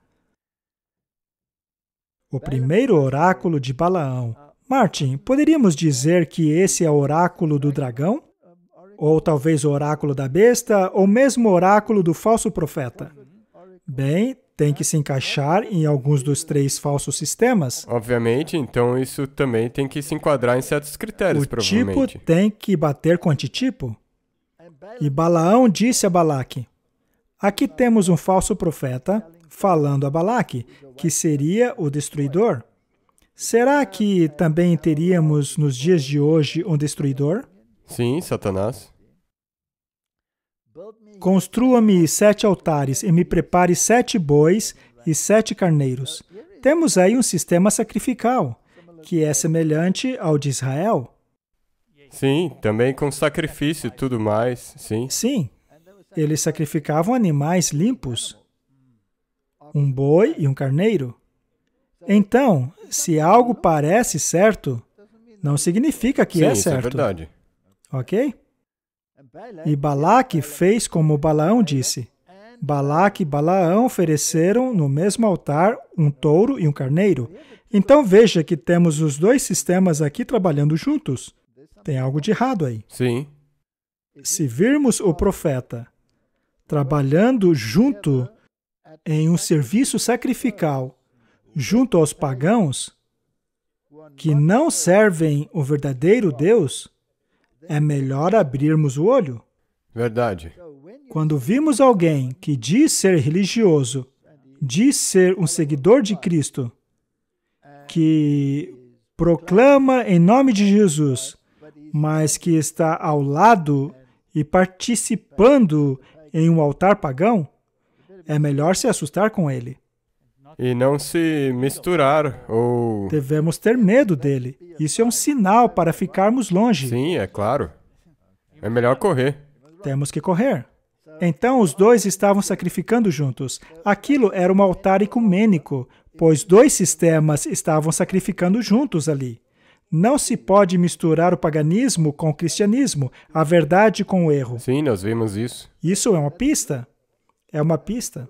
O primeiro oráculo de Balaão. Martin, poderíamos dizer que esse é o oráculo do dragão? Ou talvez o oráculo da besta, ou mesmo o oráculo do falso profeta? Bem, tem que se encaixar em alguns dos três falsos sistemas? Obviamente, então isso também tem que se enquadrar em certos critérios, o tipo provavelmente. tipo tem que bater com antitipo? E Balaão disse a Balaque: Aqui temos um falso profeta falando a Balaque, que seria o destruidor. Será que também teríamos nos dias de hoje um destruidor? Sim, Satanás. Construa-me sete altares e me prepare sete bois e sete carneiros. Temos aí um sistema sacrificial, que é semelhante ao de Israel. Sim, também com sacrifício e tudo mais, sim. Sim, eles sacrificavam animais limpos, um boi e um carneiro. Então, se algo parece certo, não significa que sim, é certo. Sim, isso é verdade. Ok? E é Balaque fez como Balaão disse. Balaque e Balaão ofereceram no mesmo altar um touro e um carneiro. Então veja que temos os dois sistemas aqui trabalhando juntos. Tem algo de errado aí. Sim. Se virmos o profeta trabalhando junto em um serviço sacrificial junto aos pagãos que não servem o verdadeiro Deus, é melhor abrirmos o olho. Verdade. Quando vimos alguém que diz ser religioso, diz ser um seguidor de Cristo, que proclama em nome de Jesus, mas que está ao lado e participando em um altar pagão, é melhor se assustar com ele e não se misturar ou. Devemos ter medo dele. Isso é um sinal para ficarmos longe. Sim, é claro. É melhor correr. Temos que correr. Então os dois estavam sacrificando juntos. Aquilo era um altar ecumênico, pois dois sistemas estavam sacrificando juntos ali. Não se pode misturar o paganismo com o cristianismo, a verdade com o erro. Sim, nós vimos isso. Isso é uma pista. É uma pista.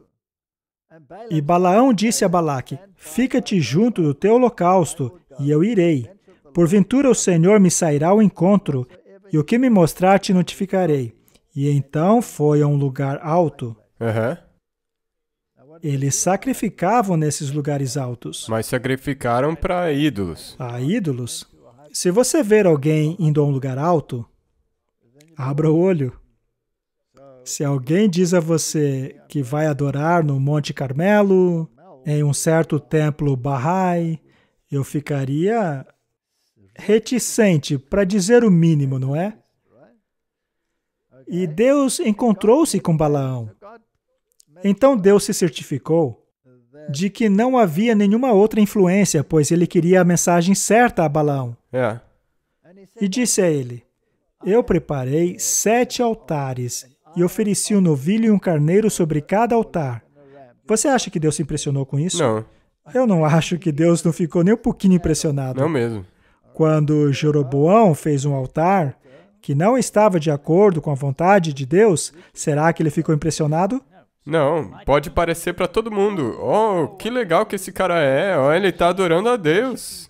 E Balaão disse a Balaque: Fica-te junto do teu holocausto, e eu irei. Porventura o Senhor me sairá ao encontro, e o que me mostrar te notificarei. E então foi a um lugar alto. Uhum. Eles sacrificavam nesses lugares altos. Mas sacrificaram para ídolos. A ídolos? Se você ver alguém indo a um lugar alto, abra o olho. Se alguém diz a você que vai adorar no Monte Carmelo, em um certo templo Bahá'í, eu ficaria reticente, para dizer o mínimo, não é? E Deus encontrou-se com Balaão. Então Deus se certificou de que não havia nenhuma outra influência, pois ele queria a mensagem certa a Balaão. É. E disse a ele: Eu preparei sete altares e ofereci um novilho e um carneiro sobre cada altar. Você acha que Deus se impressionou com isso? Não. Eu não acho que Deus não ficou nem um pouquinho impressionado. Não mesmo. Quando Jeroboão fez um altar que não estava de acordo com a vontade de Deus, será que ele ficou impressionado? Não, pode parecer para todo mundo. Oh, que legal que esse cara é. Oh, ele está adorando a Deus.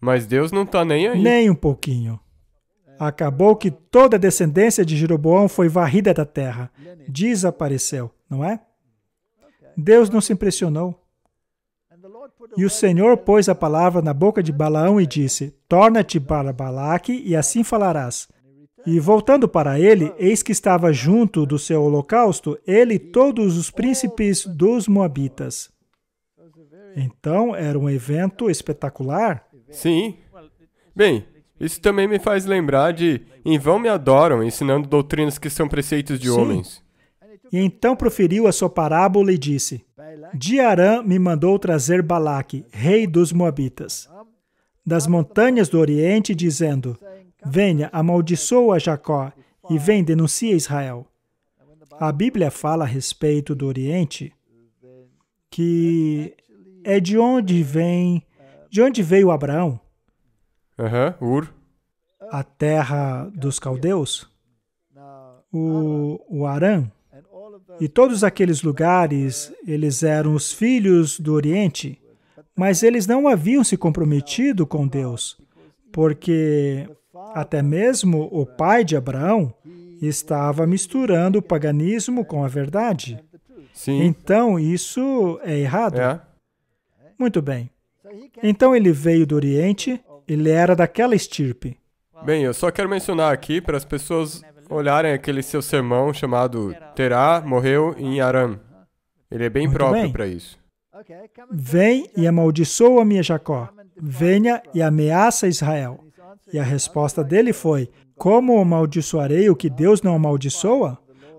Mas Deus não está nem aí. Nem um pouquinho. Acabou que toda a descendência de Jeroboão foi varrida da terra, desapareceu, não é? Deus não se impressionou. E o Senhor pôs a palavra na boca de Balaão e disse: Torna-te para Balaque e assim falarás. E voltando para ele, eis que estava junto do seu holocausto ele e todos os príncipes dos Moabitas. Então era um evento espetacular. Sim. Bem, isso também me faz lembrar de em vão me adoram, ensinando doutrinas que são preceitos de Sim. homens. E então proferiu a sua parábola e disse: De Arã me mandou trazer Balaque, rei dos Moabitas, das montanhas do Oriente, dizendo: Venha, amaldiçoa Jacó, e vem, denuncia Israel. A Bíblia fala a respeito do Oriente que é de onde vem, de onde veio Abraão. Uhum, Ur. A terra dos caldeus, o, o Arã, e todos aqueles lugares, eles eram os filhos do Oriente, mas eles não haviam se comprometido com Deus, porque até mesmo o pai de Abraão estava misturando o paganismo com a verdade. Sim. Então, isso é errado. É. Muito bem. Então, ele veio do Oriente ele era daquela estirpe. Bem, eu só quero mencionar aqui para as pessoas olharem aquele seu sermão chamado Terá morreu em Aram. Ele é bem Muito próprio para isso. Vem e amaldiçoa-me Jacó. Venha e ameaça Israel. E a resposta dele foi: Como amaldiçoarei o que Deus não amaldiçoa?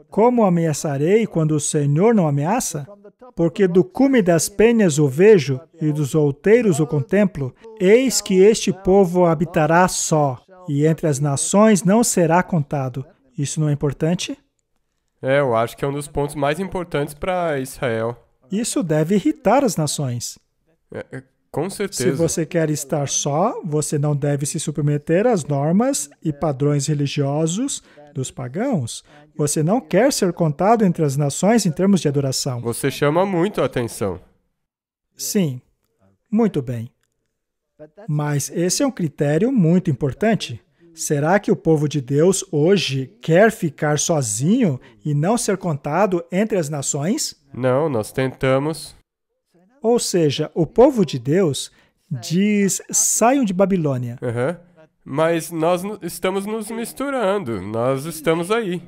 Como ameaçarei quando o Senhor não ameaça? porque do cume das penhas o vejo, e dos outeiros o contemplo. Eis que este povo habitará só, e entre as nações não será contado. Isso não é importante? É, eu acho que é um dos pontos mais importantes para Israel. Isso deve irritar as nações. É, é, com certeza. Se você quer estar só, você não deve se submeter às normas e padrões religiosos dos pagãos, você não quer ser contado entre as nações em termos de adoração. Você chama muito a atenção. Sim, muito bem. Mas esse é um critério muito importante. Será que o povo de Deus hoje quer ficar sozinho e não ser contado entre as nações? Não, nós tentamos. Ou seja, o povo de Deus diz: saiam de Babilônia. Uhum. Mas nós estamos nos misturando, nós estamos aí.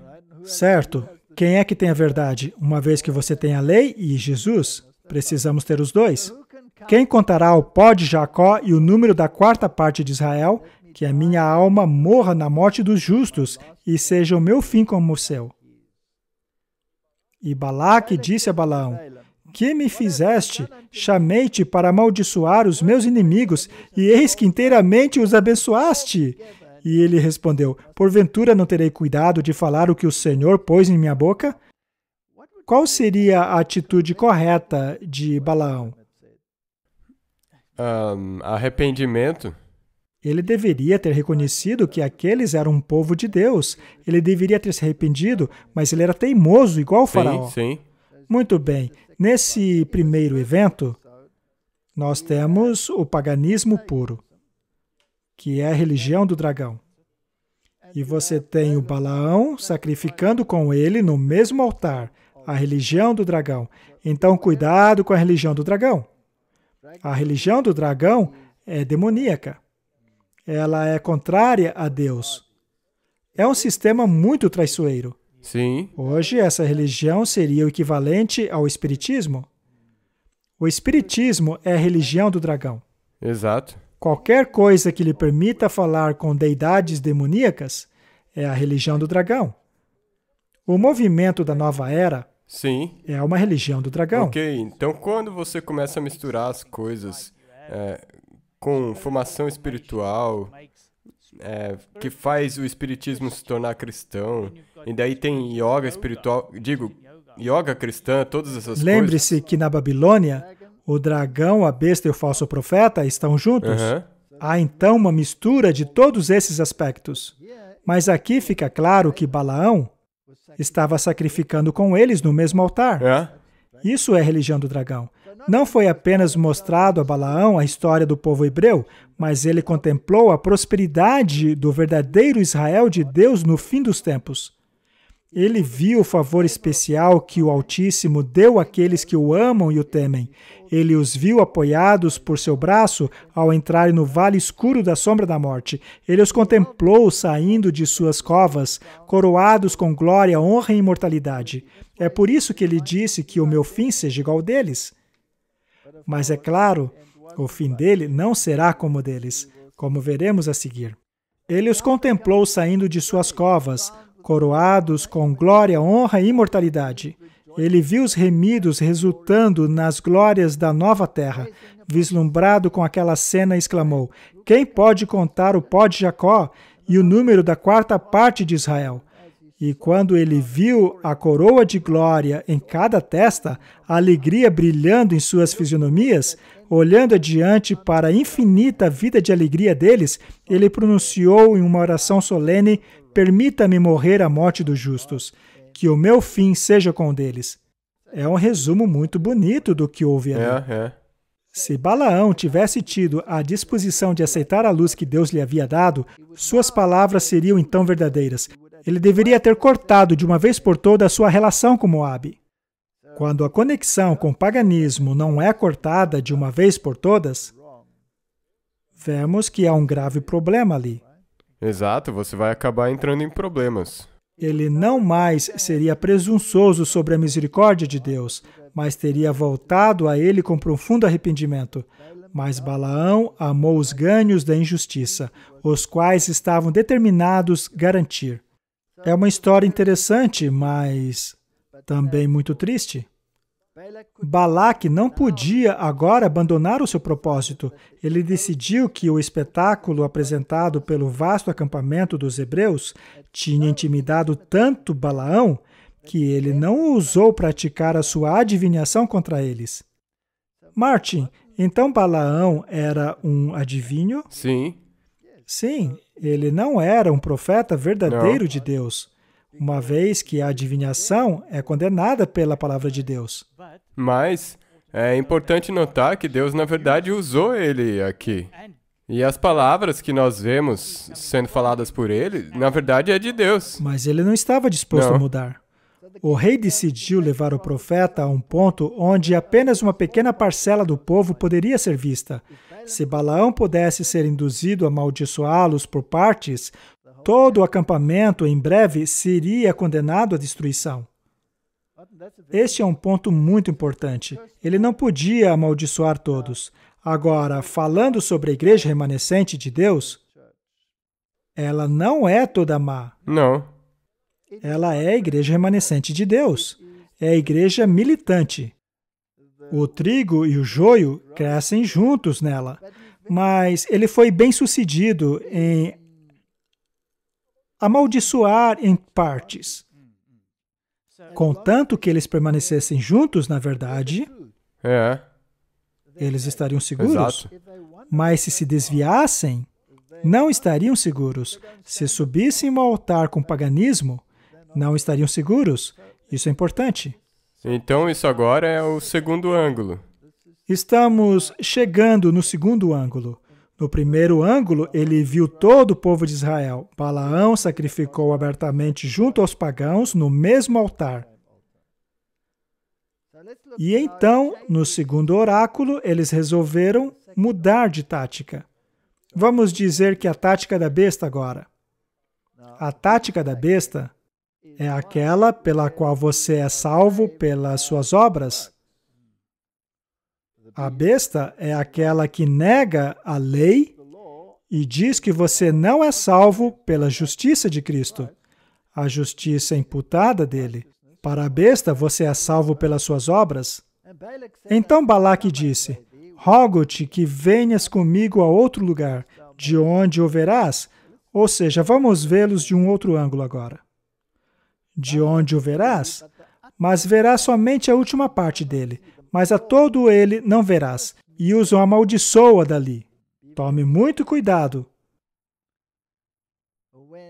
Certo? Quem é que tem a verdade? Uma vez que você tem a lei e Jesus, precisamos ter os dois. Quem contará o pó de Jacó e o número da quarta parte de Israel, que a minha alma morra na morte dos justos e seja o meu fim como o céu? E Balaque disse a Balaão: Que me fizeste? Chamei-te para amaldiçoar os meus inimigos, e eis que inteiramente os abençoaste. E ele respondeu: Porventura não terei cuidado de falar o que o Senhor pôs em minha boca? Qual seria a atitude correta de Balaão? Um, arrependimento. Ele deveria ter reconhecido que aqueles eram um povo de Deus. Ele deveria ter se arrependido, mas ele era teimoso, igual o Faraó. Sim, sim. Muito bem. Nesse primeiro evento, nós temos o paganismo puro que é a religião do dragão. E você tem o Balaão sacrificando com ele no mesmo altar a religião do dragão. Então, cuidado com a religião do dragão. A religião do dragão é demoníaca. Ela é contrária a Deus. É um sistema muito traiçoeiro. Sim. Hoje, essa religião seria o equivalente ao espiritismo. O espiritismo é a religião do dragão. Exato. Qualquer coisa que lhe permita falar com deidades demoníacas é a religião do dragão. O movimento da nova era Sim. é uma religião do dragão. Ok, então quando você começa a misturar as coisas é, com formação espiritual, é, que faz o espiritismo se tornar cristão, e daí tem yoga espiritual, digo, yoga cristã, todas essas Lembre coisas. Lembre-se que na Babilônia o dragão, a besta e o falso profeta estão juntos. Uhum. Há então uma mistura de todos esses aspectos. Mas aqui fica claro que Balaão estava sacrificando com eles no mesmo altar. É. Isso é religião do dragão. Não foi apenas mostrado a Balaão a história do povo hebreu, mas ele contemplou a prosperidade do verdadeiro Israel de Deus no fim dos tempos. Ele viu o favor especial que o Altíssimo deu àqueles que o amam e o temem. Ele os viu apoiados por seu braço ao entrarem no vale escuro da sombra da morte. Ele os contemplou saindo de suas covas, coroados com glória, honra e imortalidade. É por isso que ele disse que o meu fim seja igual ao deles. Mas é claro, o fim dele não será como o deles, como veremos a seguir. Ele os contemplou saindo de suas covas, coroados com glória, honra e imortalidade. Ele viu os remidos resultando nas glórias da nova terra. Vislumbrado com aquela cena, exclamou: Quem pode contar o pó de Jacó e o número da quarta parte de Israel? E quando ele viu a coroa de glória em cada testa, a alegria brilhando em suas fisionomias, olhando adiante para a infinita vida de alegria deles, ele pronunciou em uma oração solene Permita-me morrer a morte dos justos, que o meu fim seja com o deles. É um resumo muito bonito do que houve ali. É, é. Se Balaão tivesse tido a disposição de aceitar a luz que Deus lhe havia dado, suas palavras seriam então verdadeiras. Ele deveria ter cortado de uma vez por toda a sua relação com Moabe. Quando a conexão com o paganismo não é cortada de uma vez por todas, vemos que há um grave problema ali. Exato, você vai acabar entrando em problemas. Ele não mais seria presunçoso sobre a misericórdia de Deus, mas teria voltado a ele com profundo arrependimento. Mas Balaão amou os ganhos da injustiça, os quais estavam determinados garantir. É uma história interessante, mas também muito triste. Balak não podia agora abandonar o seu propósito. Ele decidiu que o espetáculo apresentado pelo vasto acampamento dos hebreus tinha intimidado tanto Balaão que ele não ousou praticar a sua adivinhação contra eles. Martin, então Balaão era um adivinho? Sim. Sim, ele não era um profeta verdadeiro não. de Deus, uma vez que a adivinhação é condenada pela palavra de Deus. Mas é importante notar que Deus, na verdade, usou ele aqui. E as palavras que nós vemos sendo faladas por ele, na verdade, é de Deus. Mas ele não estava disposto não. a mudar. O rei decidiu levar o profeta a um ponto onde apenas uma pequena parcela do povo poderia ser vista. Se Balaão pudesse ser induzido a amaldiçoá-los por partes, todo o acampamento em breve seria condenado à destruição. Este é um ponto muito importante. Ele não podia amaldiçoar todos. Agora, falando sobre a igreja remanescente de Deus, ela não é toda má. Não. Ela é a igreja remanescente de Deus. É a igreja militante. O trigo e o joio crescem juntos nela, mas ele foi bem sucedido em amaldiçoar em partes. Contanto que eles permanecessem juntos, na verdade, é. eles estariam seguros. Exato. Mas se se desviassem, não estariam seguros. Se subissem ao altar com paganismo, não estariam seguros. Isso é importante. Então, isso agora é o segundo ângulo. Estamos chegando no segundo ângulo. No primeiro ângulo, ele viu todo o povo de Israel. Balaão sacrificou abertamente junto aos pagãos no mesmo altar. E então, no segundo oráculo, eles resolveram mudar de tática. Vamos dizer que a tática da besta agora. A tática da besta é aquela pela qual você é salvo pelas suas obras, a besta é aquela que nega a lei e diz que você não é salvo pela justiça de Cristo, a justiça imputada dele. Para a besta, você é salvo pelas suas obras. Então Balaque disse: Rogo-te que venhas comigo a outro lugar, de onde o verás. Ou seja, vamos vê-los de um outro ângulo agora. De onde o verás? Mas verás somente a última parte dele mas a todo ele não verás, e os amaldiçoa dali. Tome muito cuidado.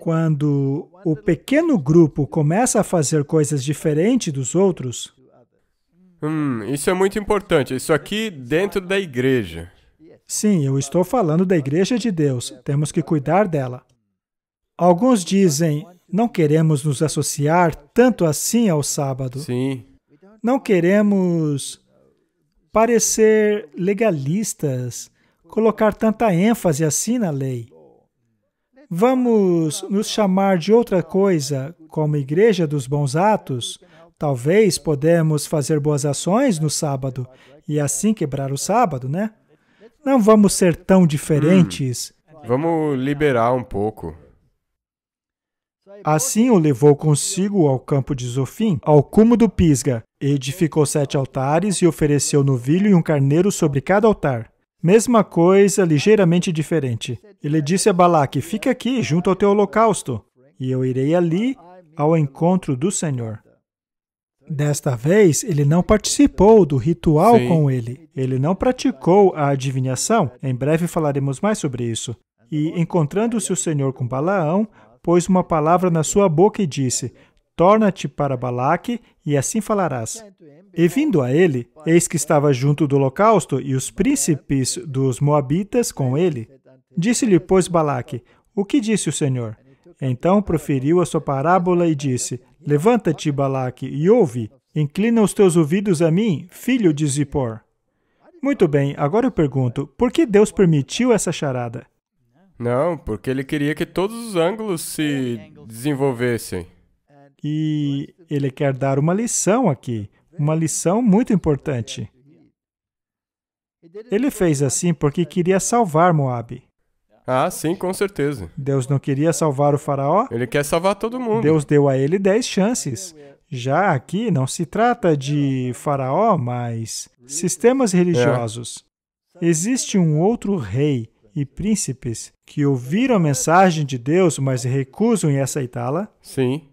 Quando o pequeno grupo começa a fazer coisas diferentes dos outros, Hum, isso é muito importante. Isso aqui dentro da igreja. Sim, eu estou falando da igreja de Deus. Temos que cuidar dela. Alguns dizem, não queremos nos associar tanto assim ao sábado. Sim. Não queremos parecer legalistas colocar tanta ênfase assim na lei. Vamos nos chamar de outra coisa, como Igreja dos Bons Atos. Talvez podemos fazer boas ações no sábado e assim quebrar o sábado, né? Não vamos ser tão diferentes. Hum, vamos liberar um pouco. Assim o levou consigo ao campo de Zofim, ao cume do Pisga, Edificou sete altares e ofereceu novilho e um carneiro sobre cada altar. Mesma coisa, ligeiramente diferente. Ele disse a Balaque: Fica aqui, junto ao teu holocausto, e eu irei ali ao encontro do Senhor. Desta vez, ele não participou do ritual Sim. com ele. Ele não praticou a adivinhação. Em breve falaremos mais sobre isso. E, encontrando-se o Senhor com Balaão, pôs uma palavra na sua boca e disse: Torna-te para Balaque e assim falarás. E vindo a ele, eis que estava junto do holocausto e os príncipes dos Moabitas com ele. Disse-lhe, pois, Balaque: O que disse o Senhor? Então proferiu a sua parábola e disse: Levanta-te, Balaque, e ouve. Inclina os teus ouvidos a mim, filho de Zippor. Muito bem, agora eu pergunto: por que Deus permitiu essa charada? Não, porque ele queria que todos os ângulos se desenvolvessem. E ele quer dar uma lição aqui, uma lição muito importante. Ele fez assim porque queria salvar Moab. Ah, sim, com certeza. Deus não queria salvar o faraó? Ele quer salvar todo mundo. Deus deu a ele dez chances. Já aqui não se trata de faraó, mas sistemas religiosos. É. Existe um outro rei e príncipes que ouviram a mensagem de Deus, mas recusam em aceitá-la? Sim.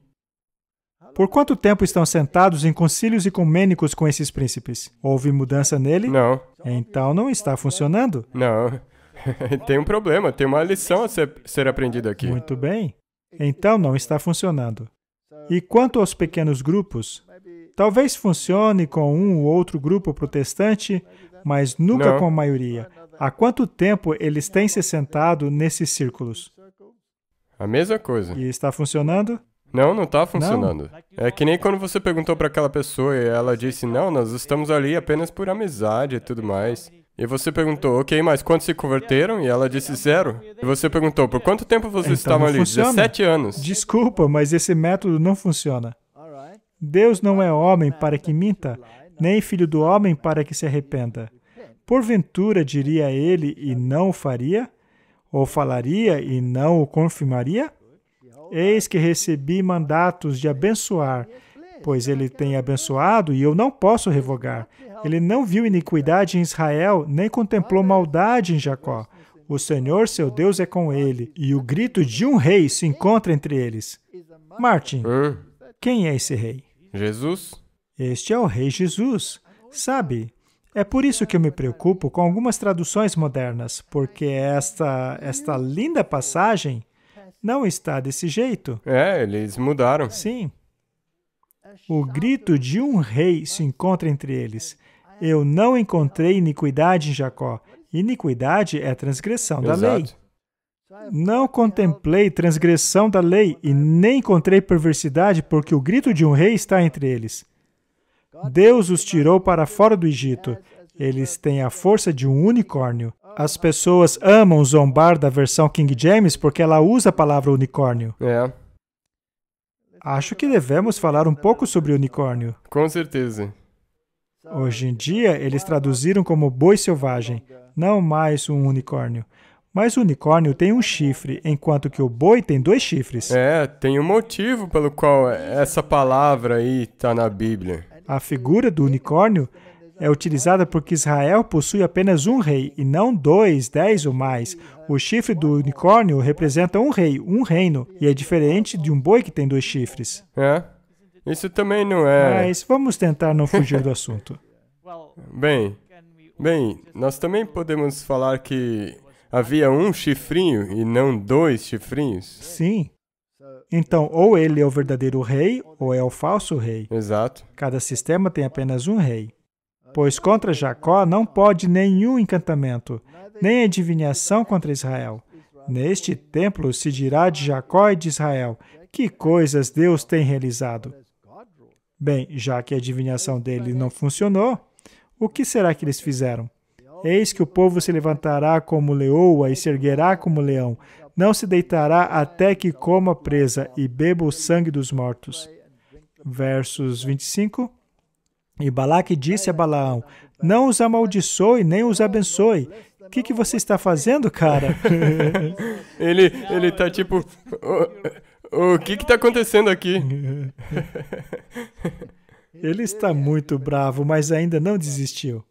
Por quanto tempo estão sentados em concílios ecumênicos com esses príncipes? Houve mudança nele? Não. Então não está funcionando? Não. tem um problema, tem uma lição a ser, ser aprendida aqui. Muito bem. Então não está funcionando. E quanto aos pequenos grupos, talvez funcione com um ou outro grupo protestante, mas nunca não. com a maioria. Há quanto tempo eles têm se sentado nesses círculos? A mesma coisa. E está funcionando? Não, não está funcionando. Não. É que nem quando você perguntou para aquela pessoa e ela disse: Não, nós estamos ali apenas por amizade e tudo mais. E você perguntou, ok, mas quantos se converteram? E ela disse zero. E você perguntou, por quanto tempo vocês então, estavam ali? Funciona. 17 anos. Desculpa, mas esse método não funciona. Deus não é homem para que minta, nem filho do homem para que se arrependa. Porventura diria ele e não o faria? Ou falaria e não o confirmaria? Né? Eis que recebi mandatos de abençoar, pois ele tem abençoado e eu não posso revogar. Ele não viu iniquidade em Israel, nem contemplou maldade em Jacó. O Senhor, seu Deus, é com ele, e o grito de um rei se encontra entre eles. Martin, hum. quem é esse rei? Jesus. Este é o Rei Jesus. Sabe, é por isso que eu me preocupo com algumas traduções modernas, porque esta, esta linda passagem não está desse jeito. É, eles mudaram. Sim. O grito de um rei se encontra entre eles. Eu não encontrei iniquidade em Jacó. Iniquidade é transgressão Exato. da lei. Não contemplei transgressão da lei e nem encontrei perversidade, porque o grito de um rei está entre eles. Deus os tirou para fora do Egito. Eles têm a força de um unicórnio. As pessoas amam zombar da versão King James porque ela usa a palavra unicórnio. É. Acho que devemos falar um pouco sobre unicórnio. Com certeza. Hoje em dia, eles traduziram como boi selvagem, não mais um unicórnio. Mas o unicórnio tem um chifre, enquanto que o boi tem dois chifres. É, tem um motivo pelo qual essa palavra aí está na Bíblia. A figura do unicórnio é utilizada porque Israel possui apenas um rei, e não dois, dez ou mais. O chifre do unicórnio representa um rei, um reino, e é diferente de um boi que tem dois chifres. É? Isso também não é. Mas vamos tentar não fugir do assunto. Bem, bem, nós também podemos falar que havia um chifrinho e não dois chifrinhos. Sim. Então, ou ele é o verdadeiro rei, ou é o falso rei. Exato. Cada sistema tem apenas um rei. Pois contra Jacó não pode nenhum encantamento, nem adivinhação contra Israel. Neste templo se dirá de Jacó e de Israel: que coisas Deus tem realizado. Bem, já que a adivinhação dele não funcionou, o que será que eles fizeram? Eis que o povo se levantará como leoa e se erguerá como leão, não se deitará até que coma presa e beba o sangue dos mortos. Versos 25 e Balaque disse a Balaão: Não os amaldiçoe nem os abençoe. O que, que você está fazendo, cara? ele, ele tá tipo. O, o que está acontecendo aqui? ele está muito bravo, mas ainda não desistiu.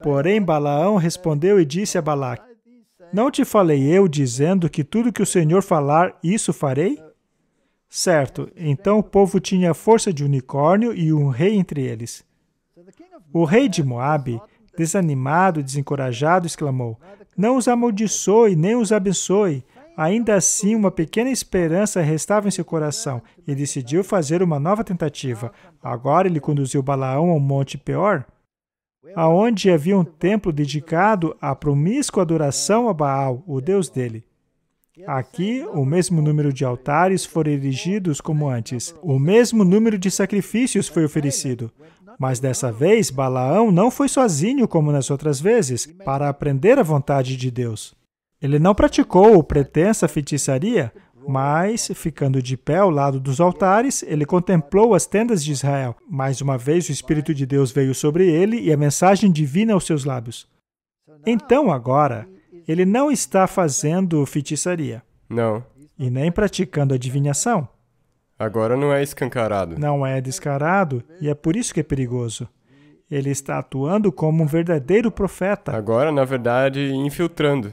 Porém, Balaão respondeu e disse a Balaque: Não te falei eu dizendo que tudo que o Senhor falar, isso farei? Certo, então o povo tinha força de unicórnio e um rei entre eles. O rei de Moabe, desanimado e desencorajado, exclamou: Não os amaldiçoe, nem os abençoe. Ainda assim, uma pequena esperança restava em seu coração e decidiu fazer uma nova tentativa. Agora ele conduziu Balaão ao Monte Peor, aonde havia um templo dedicado à promíscua adoração a Baal, o deus dele. Aqui, o mesmo número de altares foram erigidos como antes. O mesmo número de sacrifícios foi oferecido. Mas dessa vez, Balaão não foi sozinho como nas outras vezes, para aprender a vontade de Deus. Ele não praticou pretensa feitiçaria, mas, ficando de pé ao lado dos altares, ele contemplou as tendas de Israel. Mais uma vez, o Espírito de Deus veio sobre ele e a mensagem divina aos seus lábios. Então, agora, ele não está fazendo feitiçaria. Não. E nem praticando adivinhação. Agora não é escancarado. Não é descarado, e é por isso que é perigoso. Ele está atuando como um verdadeiro profeta. Agora, na verdade, infiltrando.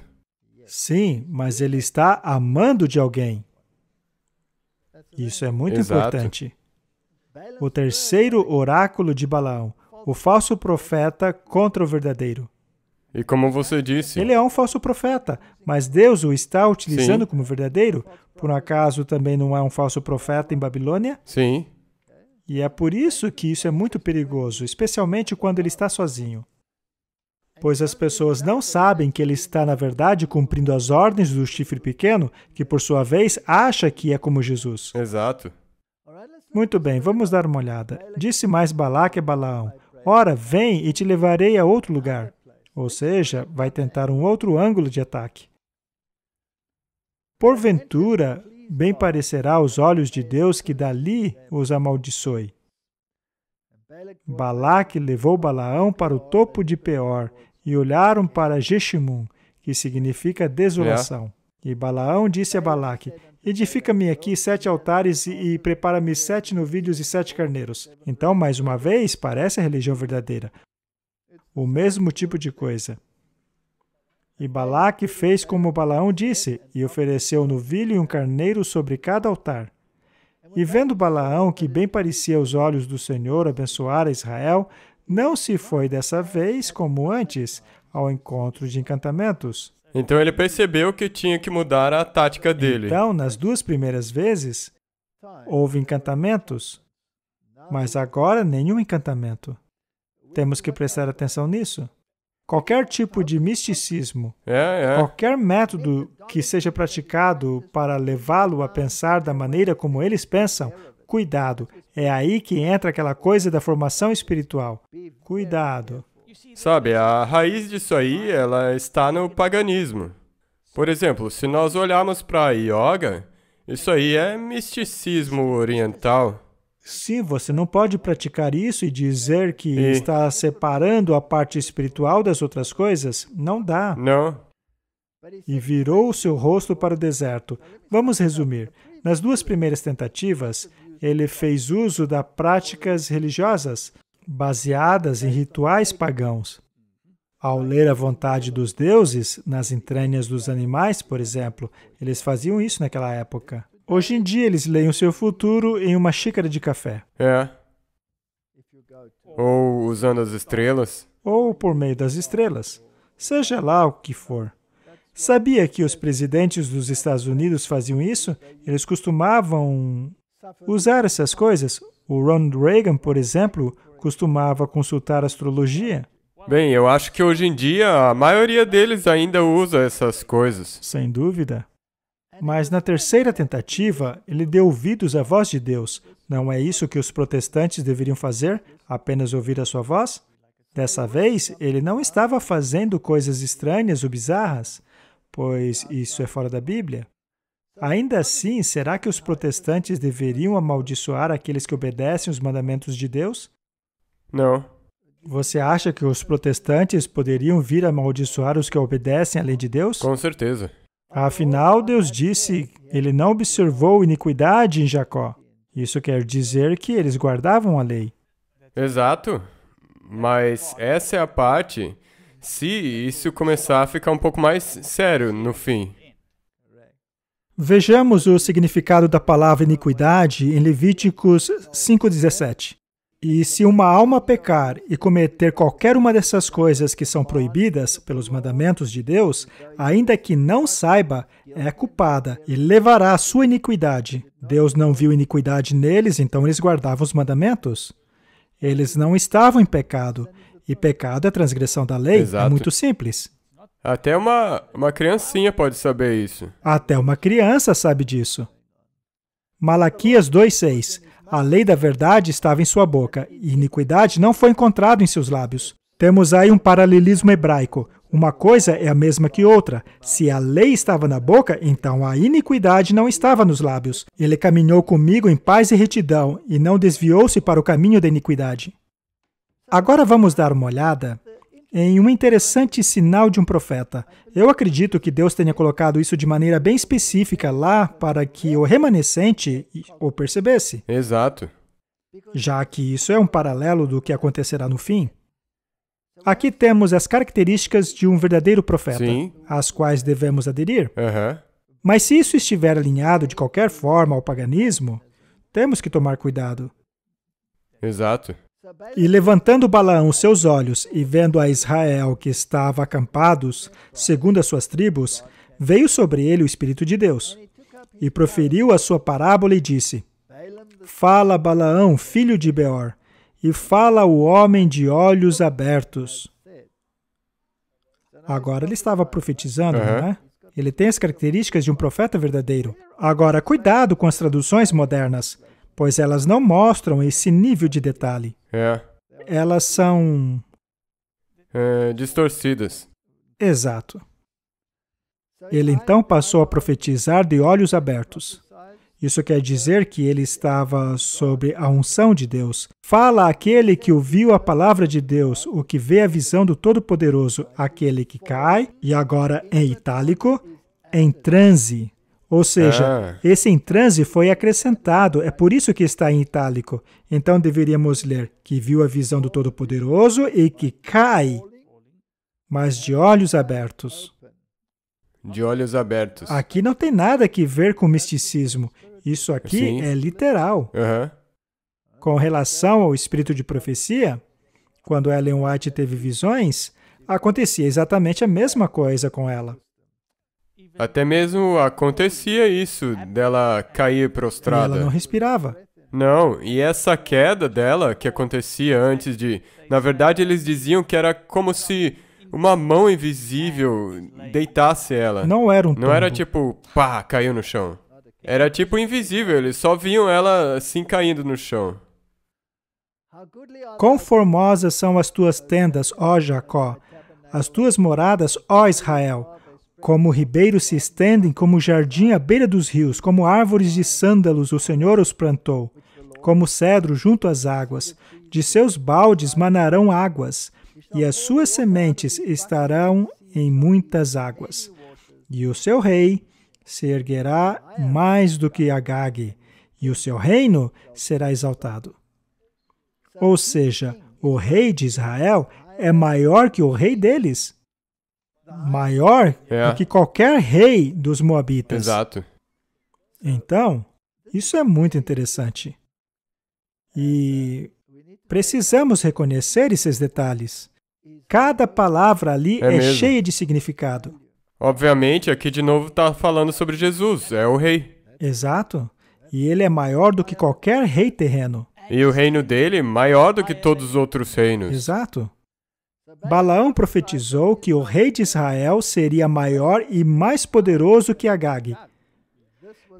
Sim, mas ele está amando de alguém. Isso é muito Exato. importante. O terceiro oráculo de Balaão, o falso profeta contra o verdadeiro. E como você disse, ele é um falso profeta, mas Deus o está utilizando Sim. como verdadeiro. Por um acaso também não é um falso profeta em Babilônia? Sim. E é por isso que isso é muito perigoso, especialmente quando ele está sozinho. Pois as pessoas não sabem que ele está, na verdade, cumprindo as ordens do chifre pequeno, que por sua vez acha que é como Jesus. Exato. Muito bem, vamos dar uma olhada. Disse mais Balaque a Balaão: Ora, vem e te levarei a outro lugar ou seja, vai tentar um outro ângulo de ataque. Porventura, bem parecerá aos olhos de Deus que dali os amaldiçoe. Balaque levou Balaão para o topo de Peor e olharam para Jeshimum, que significa desolação. É. E Balaão disse a Balaque, Edifica-me aqui sete altares e prepara-me sete novilhos e sete carneiros. Então, mais uma vez, parece a religião verdadeira o mesmo tipo de coisa. E Balaque fez como Balaão disse, e ofereceu um novilho e um carneiro sobre cada altar. E vendo Balaão, que bem parecia aos olhos do Senhor abençoar a Israel, não se foi dessa vez, como antes, ao encontro de encantamentos. Então ele percebeu que tinha que mudar a tática dele. Então, nas duas primeiras vezes, houve encantamentos, mas agora nenhum encantamento. Temos que prestar atenção nisso. Qualquer tipo de misticismo, é, é. qualquer método que seja praticado para levá-lo a pensar da maneira como eles pensam, cuidado. É aí que entra aquela coisa da formação espiritual. Cuidado. Sabe, a raiz disso aí, ela está no paganismo. Por exemplo, se nós olharmos para a yoga, isso aí é misticismo oriental. Sim, você não pode praticar isso e dizer que e... está separando a parte espiritual das outras coisas, não dá. Não. E virou o seu rosto para o deserto. Vamos resumir. Nas duas primeiras tentativas, ele fez uso das práticas religiosas baseadas em rituais pagãos. Ao ler a vontade dos deuses nas entranhas dos animais, por exemplo, eles faziam isso naquela época. Hoje em dia eles leem o seu futuro em uma xícara de café. É. Ou usando as estrelas. Ou por meio das estrelas. Seja lá o que for. Sabia que os presidentes dos Estados Unidos faziam isso? Eles costumavam usar essas coisas. O Ronald Reagan, por exemplo, costumava consultar astrologia. Bem, eu acho que hoje em dia a maioria deles ainda usa essas coisas. Sem dúvida. Mas na terceira tentativa, ele deu ouvidos à voz de Deus. Não é isso que os protestantes deveriam fazer? Apenas ouvir a sua voz? Dessa vez, ele não estava fazendo coisas estranhas ou bizarras, pois isso é fora da Bíblia. Ainda assim, será que os protestantes deveriam amaldiçoar aqueles que obedecem os mandamentos de Deus? Não. Você acha que os protestantes poderiam vir amaldiçoar os que obedecem à lei de Deus? Com certeza. Afinal, Deus disse, ele não observou iniquidade em Jacó. Isso quer dizer que eles guardavam a lei. Exato. Mas essa é a parte se isso começar a ficar um pouco mais sério no fim. Vejamos o significado da palavra iniquidade em Levíticos 5,17. E se uma alma pecar e cometer qualquer uma dessas coisas que são proibidas pelos mandamentos de Deus, ainda que não saiba, é culpada e levará a sua iniquidade. Deus não viu iniquidade neles, então eles guardavam os mandamentos. Eles não estavam em pecado. E pecado é transgressão da lei. É Exato. É muito simples. Até uma, uma criancinha pode saber isso. Até uma criança sabe disso. Malaquias 2,6 a lei da verdade estava em sua boca, e iniquidade não foi encontrada em seus lábios. Temos aí um paralelismo hebraico. Uma coisa é a mesma que outra. Se a lei estava na boca, então a iniquidade não estava nos lábios. Ele caminhou comigo em paz e retidão, e não desviou-se para o caminho da iniquidade. Agora vamos dar uma olhada em um interessante sinal de um profeta. Eu acredito que Deus tenha colocado isso de maneira bem específica lá para que o remanescente o percebesse. Exato. Já que isso é um paralelo do que acontecerá no fim. Aqui temos as características de um verdadeiro profeta, Sim. às quais devemos aderir. Uhum. Mas se isso estiver alinhado de qualquer forma ao paganismo, temos que tomar cuidado. Exato. E levantando Balaão os seus olhos e vendo a Israel que estava acampados, segundo as suas tribos, veio sobre ele o Espírito de Deus. E proferiu a sua parábola e disse: Fala Balaão, filho de Beor, e fala o homem de olhos abertos. Agora ele estava profetizando, uhum. não é? Ele tem as características de um profeta verdadeiro. Agora, cuidado com as traduções modernas pois elas não mostram esse nível de detalhe. É. Elas são. É, distorcidas. Exato. Ele então passou a profetizar de olhos abertos. Isso quer dizer que ele estava sobre a unção de Deus. Fala aquele que ouviu a palavra de Deus, o que vê a visão do Todo-Poderoso, aquele que cai, e agora em é itálico, em transe. Ou seja, ah. esse em transe foi acrescentado, é por isso que está em itálico. Então deveríamos ler que viu a visão do Todo-Poderoso e que cai, mas de olhos abertos. De olhos abertos. Aqui não tem nada que ver com misticismo. Isso aqui Sim. é literal. Uhum. Com relação ao espírito de profecia, quando Ellen White teve visões, acontecia exatamente a mesma coisa com ela. Até mesmo acontecia isso, dela cair prostrada. E ela não respirava. Não, e essa queda dela que acontecia antes de. Na verdade, eles diziam que era como se uma mão invisível deitasse ela. Não era um tombo. Não era tipo, pá, caiu no chão. Era tipo invisível, eles só viam ela assim caindo no chão. Quão formosas são as tuas tendas, ó Jacó, as tuas moradas, ó Israel. Como ribeiros se estendem, como jardim à beira dos rios, como árvores de sândalos o Senhor os plantou, como cedro junto às águas. De seus baldes manarão águas, e as suas sementes estarão em muitas águas. E o seu rei se erguerá mais do que Agag, e o seu reino será exaltado. Ou seja, o rei de Israel é maior que o rei deles. Tá. maior é. do que qualquer rei dos Moabitas. Exato. Então, isso é muito interessante. E precisamos reconhecer esses detalhes. Cada palavra ali é, é cheia de significado. Obviamente, aqui de novo está falando sobre Jesus, é o rei. Exato. E ele é maior do que qualquer rei terreno. E o reino dele maior do que todos os outros reinos. Exato. Balaão profetizou que o rei de Israel seria maior e mais poderoso que Agag.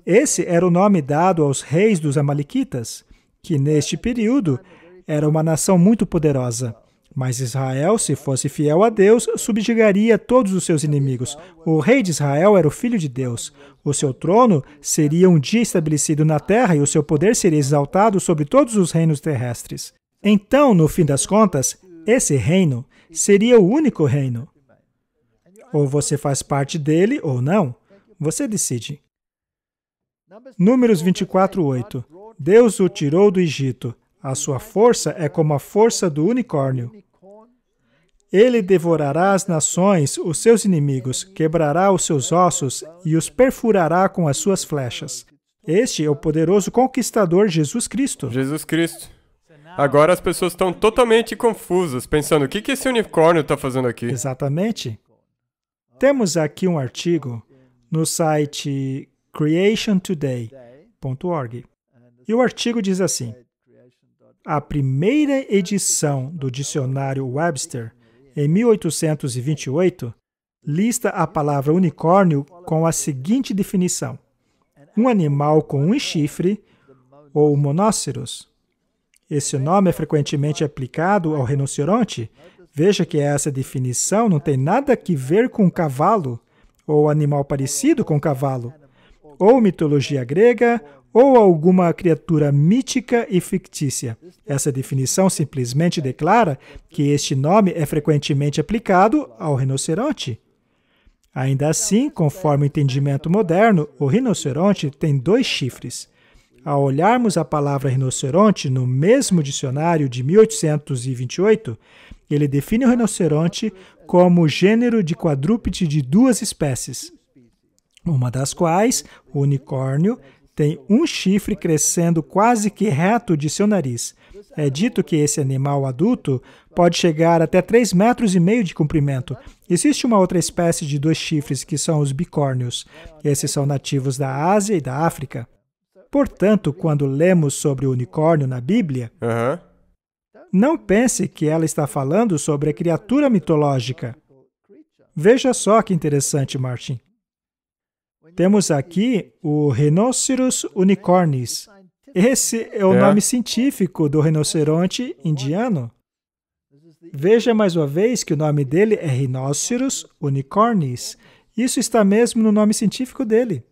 Esse era o nome dado aos reis dos Amalequitas, que neste período era uma nação muito poderosa. Mas Israel, se fosse fiel a Deus, subjugaria todos os seus inimigos. O rei de Israel era o filho de Deus. O seu trono seria um dia estabelecido na terra e o seu poder seria exaltado sobre todos os reinos terrestres. Então, no fim das contas, esse reino seria o único reino. Ou você faz parte dele ou não. Você decide. Números 24, 8. Deus o tirou do Egito. A sua força é como a força do unicórnio. Ele devorará as nações, os seus inimigos, quebrará os seus ossos e os perfurará com as suas flechas. Este é o poderoso conquistador Jesus Cristo. Jesus Cristo. Agora as pessoas estão totalmente confusas, pensando: o que, que esse unicórnio está fazendo aqui? Exatamente. Temos aqui um artigo no site creationtoday.org. E o artigo diz assim: A primeira edição do dicionário Webster, em 1828, lista a palavra unicórnio com a seguinte definição: um animal com um chifre ou monóceros esse nome é frequentemente aplicado ao rinoceronte. Veja que essa definição não tem nada que ver com cavalo, ou animal parecido com cavalo, ou mitologia grega, ou alguma criatura mítica e fictícia. Essa definição simplesmente declara que este nome é frequentemente aplicado ao rinoceronte. Ainda assim, conforme o entendimento moderno, o rinoceronte tem dois chifres ao olharmos a palavra rinoceronte no mesmo dicionário de 1828, ele define o rinoceronte como gênero de quadrúpede de duas espécies, uma das quais, o unicórnio, tem um chifre crescendo quase que reto de seu nariz. É dito que esse animal adulto pode chegar até 3,5 metros e meio de comprimento. Existe uma outra espécie de dois chifres que são os bicórnios. Esses são nativos da Ásia e da África. Portanto, quando lemos sobre o unicórnio na Bíblia, uhum. não pense que ela está falando sobre a criatura mitológica. Veja só que interessante, Martin. Temos aqui o Rhinoceros unicornis. Esse é o é. nome científico do rinoceronte indiano. Veja mais uma vez que o nome dele é Rhinoceros unicornis. Isso está mesmo no nome científico dele.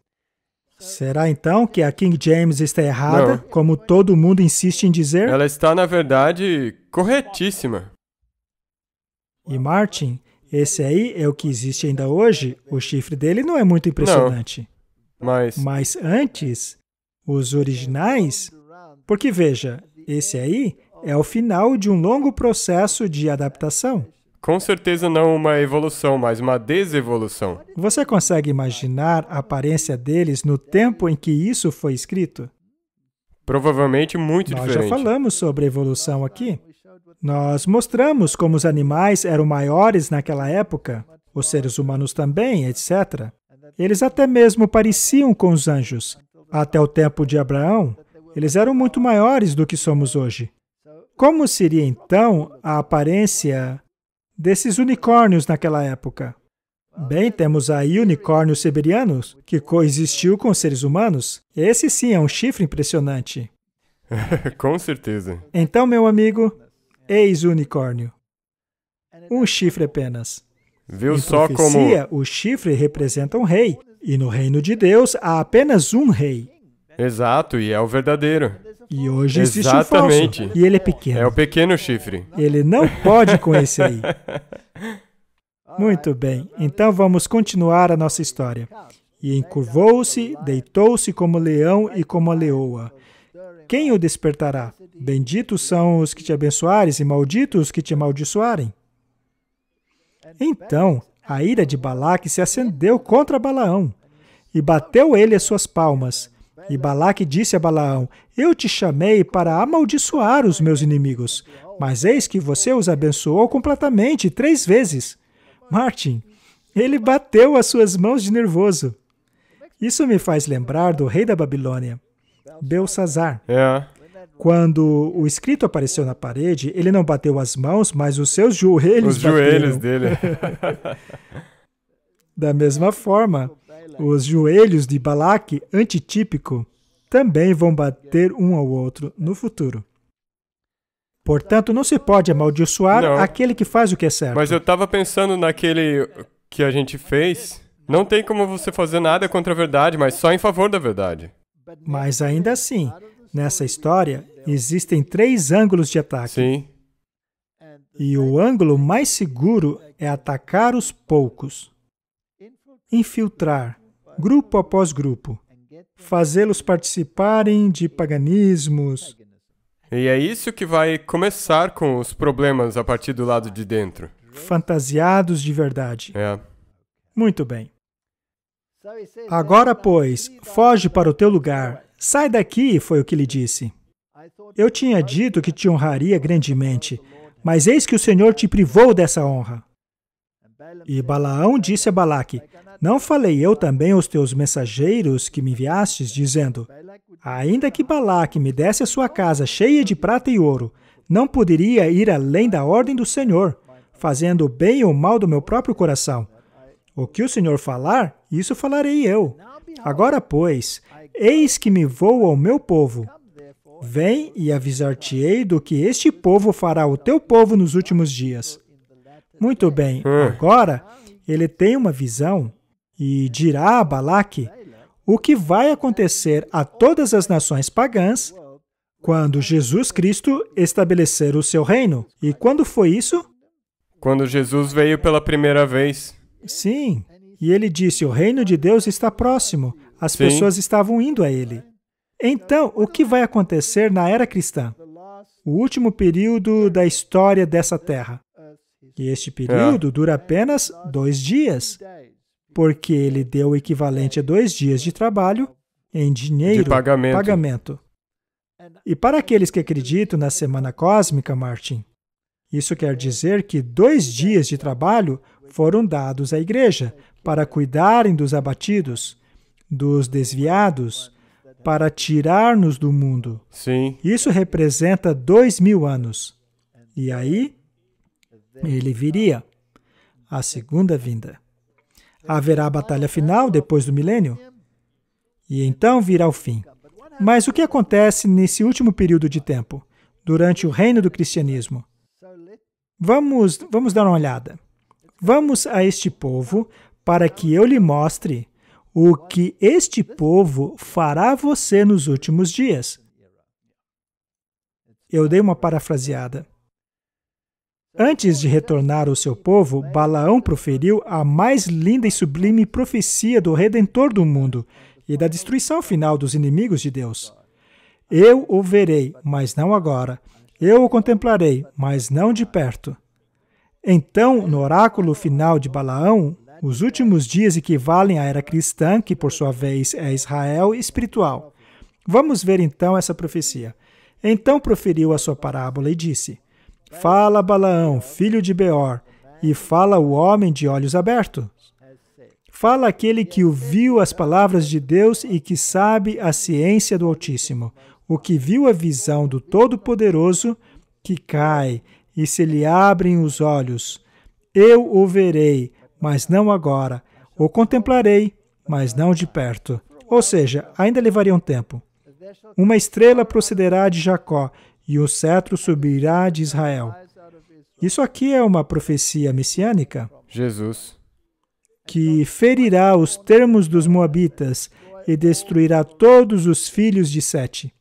Será então que a King James está errada, Não. como todo mundo insiste em dizer? Ela está, na verdade, corretíssima. E Martin, esse aí é o que existe ainda hoje. O chifre dele não é muito impressionante. Não, mas... mas antes, os originais. Porque veja, esse aí é o final de um longo processo de adaptação. Com certeza não uma evolução, mas uma desevolução. Você consegue imaginar a aparência deles no tempo em que isso foi escrito? Provavelmente muito Nós diferente. Nós já falamos sobre evolução aqui. Nós mostramos como os animais eram maiores naquela época, os seres humanos também, etc. Eles até mesmo pareciam com os anjos. Até o tempo de Abraão, eles eram muito maiores do que somos hoje. Como seria então a aparência desses unicórnios naquela época. Bem, temos aí unicórnios siberianos, que coexistiu com seres humanos. Esse sim é um chifre impressionante. com certeza. Então, meu amigo, eis unicórnio. Um chifre apenas. Viu em só profecia, como. O chifre representa um rei, e no reino de Deus há apenas um rei. Exato, e é o verdadeiro. E hoje Exatamente. existe o falso. E ele é pequeno. É o pequeno chifre. Ele não pode com esse aí. Muito bem, então vamos continuar a nossa história. E encurvou-se, deitou-se como leão e como leoa. Quem o despertará? Benditos são os que te abençoares e malditos os que te amaldiçoarem. Então a ira de Balaque se acendeu contra Balaão e bateu ele as suas palmas e Balaque disse a Balaão: Eu te chamei para amaldiçoar os meus inimigos, mas eis que você os abençoou completamente três vezes. Martin, ele bateu as suas mãos de nervoso. Isso me faz lembrar do rei da Babilônia, Belsazar. É. Quando o escrito apareceu na parede, ele não bateu as mãos, mas os seus joelhos Os bateram. joelhos dele. da mesma forma, os joelhos de Balak, antitípico, também vão bater um ao outro no futuro. Portanto, não se pode amaldiçoar não. aquele que faz o que é certo. Mas eu estava pensando naquele que a gente fez. Não tem como você fazer nada contra a verdade, mas só em favor da verdade. Mas ainda assim, nessa história, existem três ângulos de ataque. Sim. E o ângulo mais seguro é atacar os poucos, infiltrar, grupo após grupo, fazê-los participarem de paganismos. E é isso que vai começar com os problemas a partir do lado de dentro. Fantasiados de verdade. É. Muito bem. Agora, pois, foge para o teu lugar. Sai daqui, foi o que lhe disse. Eu tinha dito que te honraria grandemente, mas eis que o Senhor te privou dessa honra. E Balaão disse a Balaque, não falei eu também aos teus mensageiros que me enviastes, dizendo, Ainda que Balaque me desse a sua casa cheia de prata e ouro, não poderia ir além da ordem do Senhor, fazendo o bem ou mal do meu próprio coração. O que o Senhor falar, isso falarei eu. Agora, pois, eis que me vou ao meu povo. Vem e avisar-te-ei do que este povo fará ao teu povo nos últimos dias. Muito bem, hum. agora ele tem uma visão e dirá a Balaque o que vai acontecer a todas as nações pagãs quando Jesus Cristo estabelecer o seu reino. E quando foi isso? Quando Jesus veio pela primeira vez. Sim. E ele disse: O reino de Deus está próximo. As Sim. pessoas estavam indo a ele. Então, o que vai acontecer na era cristã? O último período da história dessa terra. E este é. período é. dura apenas dois dias porque ele deu o equivalente a dois dias de trabalho em dinheiro de pagamento. pagamento. E para aqueles que acreditam na semana cósmica, Martin, isso quer dizer que dois dias de trabalho foram dados à igreja para cuidarem dos abatidos, dos desviados, para tirar-nos do mundo. Sim. Isso representa dois mil anos. E aí, ele viria a segunda vinda. Haverá a batalha final depois do milênio e então virá o fim. Mas o que acontece nesse último período de tempo, durante o reino do cristianismo? Vamos, vamos dar uma olhada. Vamos a este povo para que eu lhe mostre o que este povo fará a você nos últimos dias. Eu dei uma parafraseada. Antes de retornar ao seu povo, Balaão proferiu a mais linda e sublime profecia do Redentor do mundo e da destruição final dos inimigos de Deus. Eu o verei, mas não agora. Eu o contemplarei, mas não de perto. Então, no oráculo final de Balaão, os últimos dias equivalem à era cristã, que por sua vez é Israel espiritual. Vamos ver então essa profecia. Então proferiu a sua parábola e disse: Fala Balaão, filho de Beor, e fala o homem de olhos abertos. Fala aquele que ouviu as palavras de Deus e que sabe a ciência do Altíssimo, o que viu a visão do Todo-Poderoso, que cai, e se lhe abrem os olhos. Eu o verei, mas não agora. O contemplarei, mas não de perto. Ou seja, ainda levaria um tempo. Uma estrela procederá de Jacó, e o cetro subirá de Israel. Isso aqui é uma profecia messiânica. Jesus. Que ferirá os termos dos Moabitas e destruirá todos os filhos de Sete.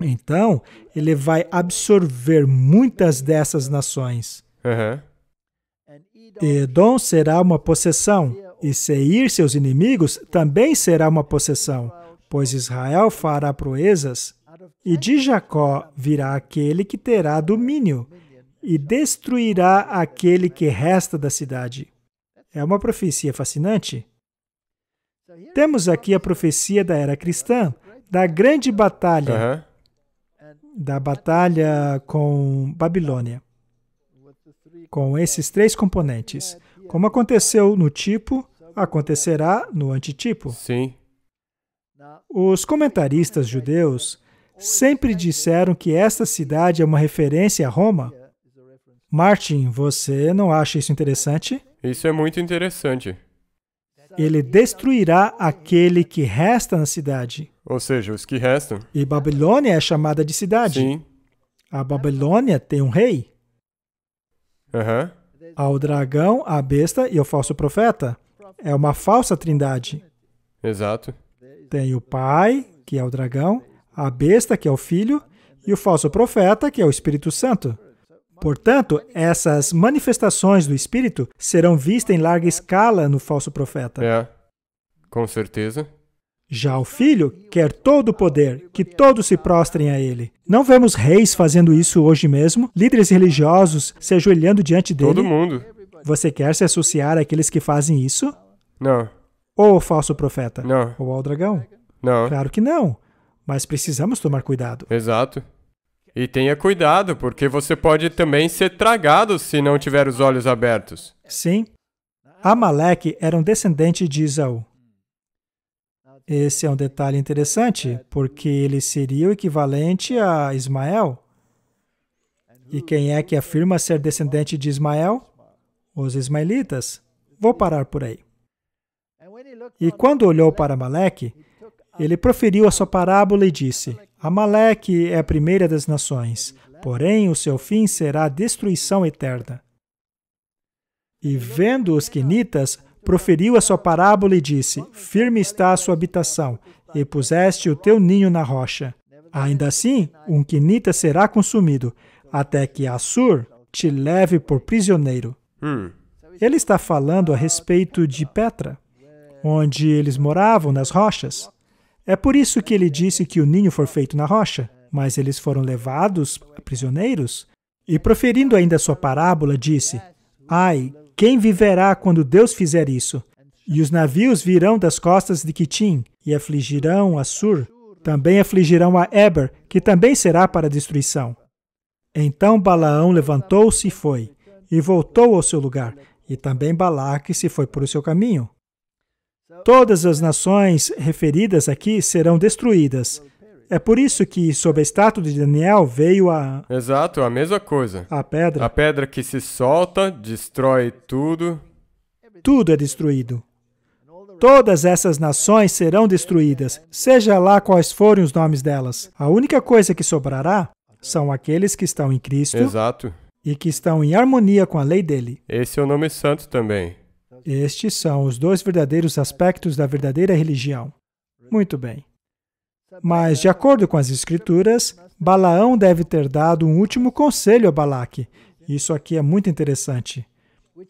Então, ele vai absorver muitas dessas nações. Uhum. Edom será uma possessão, e Seir, seus inimigos, também será uma possessão, pois Israel fará proezas e de Jacó virá aquele que terá domínio e destruirá aquele que resta da cidade. É uma profecia fascinante. Temos aqui a profecia da era cristã, da grande batalha, uhum. da batalha com Babilônia, com esses três componentes. Como aconteceu no tipo, acontecerá no antitipo. Sim. Os comentaristas judeus sempre disseram que esta cidade é uma referência a Roma? Martin, você não acha isso interessante? Isso é muito interessante. Ele destruirá aquele que resta na cidade. Ou seja, os que restam. E Babilônia é chamada de cidade. Sim. A Babilônia tem um rei. Aham. Uhum. Ao dragão, a besta e o falso profeta. É uma falsa trindade. Exato. Tem o pai, que é o dragão, a besta, que é o Filho, e o falso profeta, que é o Espírito Santo. Portanto, essas manifestações do Espírito serão vistas em larga escala no falso profeta. É, com certeza. Já o Filho quer todo o poder, que todos se prostrem a ele. Não vemos reis fazendo isso hoje mesmo, líderes religiosos se ajoelhando diante dele. Todo mundo. Você quer se associar àqueles que fazem isso? Não. Ou ao falso profeta? Não. Ou ao dragão? Não. Claro que não. Mas precisamos tomar cuidado. Exato. E tenha cuidado, porque você pode também ser tragado se não tiver os olhos abertos. Sim. Amaleque era um descendente de Isaú. Esse é um detalhe interessante, porque ele seria o equivalente a Ismael. E quem é que afirma ser descendente de Ismael? Os ismaelitas. Vou parar por aí. E quando olhou para Amaleque, ele proferiu a sua parábola e disse: Amaleque é a primeira das nações, porém o seu fim será a destruição eterna. E vendo os quenitas, proferiu a sua parábola e disse: Firme está a sua habitação, e puseste o teu ninho na rocha. Ainda assim, um quenita será consumido, até que Assur te leve por prisioneiro. Hum. Ele está falando a respeito de Petra, onde eles moravam nas rochas. É por isso que ele disse que o ninho foi feito na rocha, mas eles foram levados prisioneiros. E proferindo ainda sua parábola, disse: Ai, quem viverá quando Deus fizer isso? E os navios virão das costas de Quitim, e afligirão a Sur, também afligirão a Eber, que também será para destruição. Então Balaão levantou-se e foi, e voltou ao seu lugar, e também Balaque se foi por o seu caminho. Todas as nações referidas aqui serão destruídas. É por isso que, sob a estátua de Daniel, veio a. Exato, é a mesma coisa. A pedra. A pedra que se solta, destrói tudo. Tudo é destruído. Todas essas nações serão destruídas, seja lá quais forem os nomes delas. A única coisa que sobrará são aqueles que estão em Cristo. Exato. E que estão em harmonia com a lei dele. Esse é o nome santo também. Estes são os dois verdadeiros aspectos da verdadeira religião. Muito bem. Mas, de acordo com as Escrituras, Balaão deve ter dado um último conselho a Balaque. Isso aqui é muito interessante.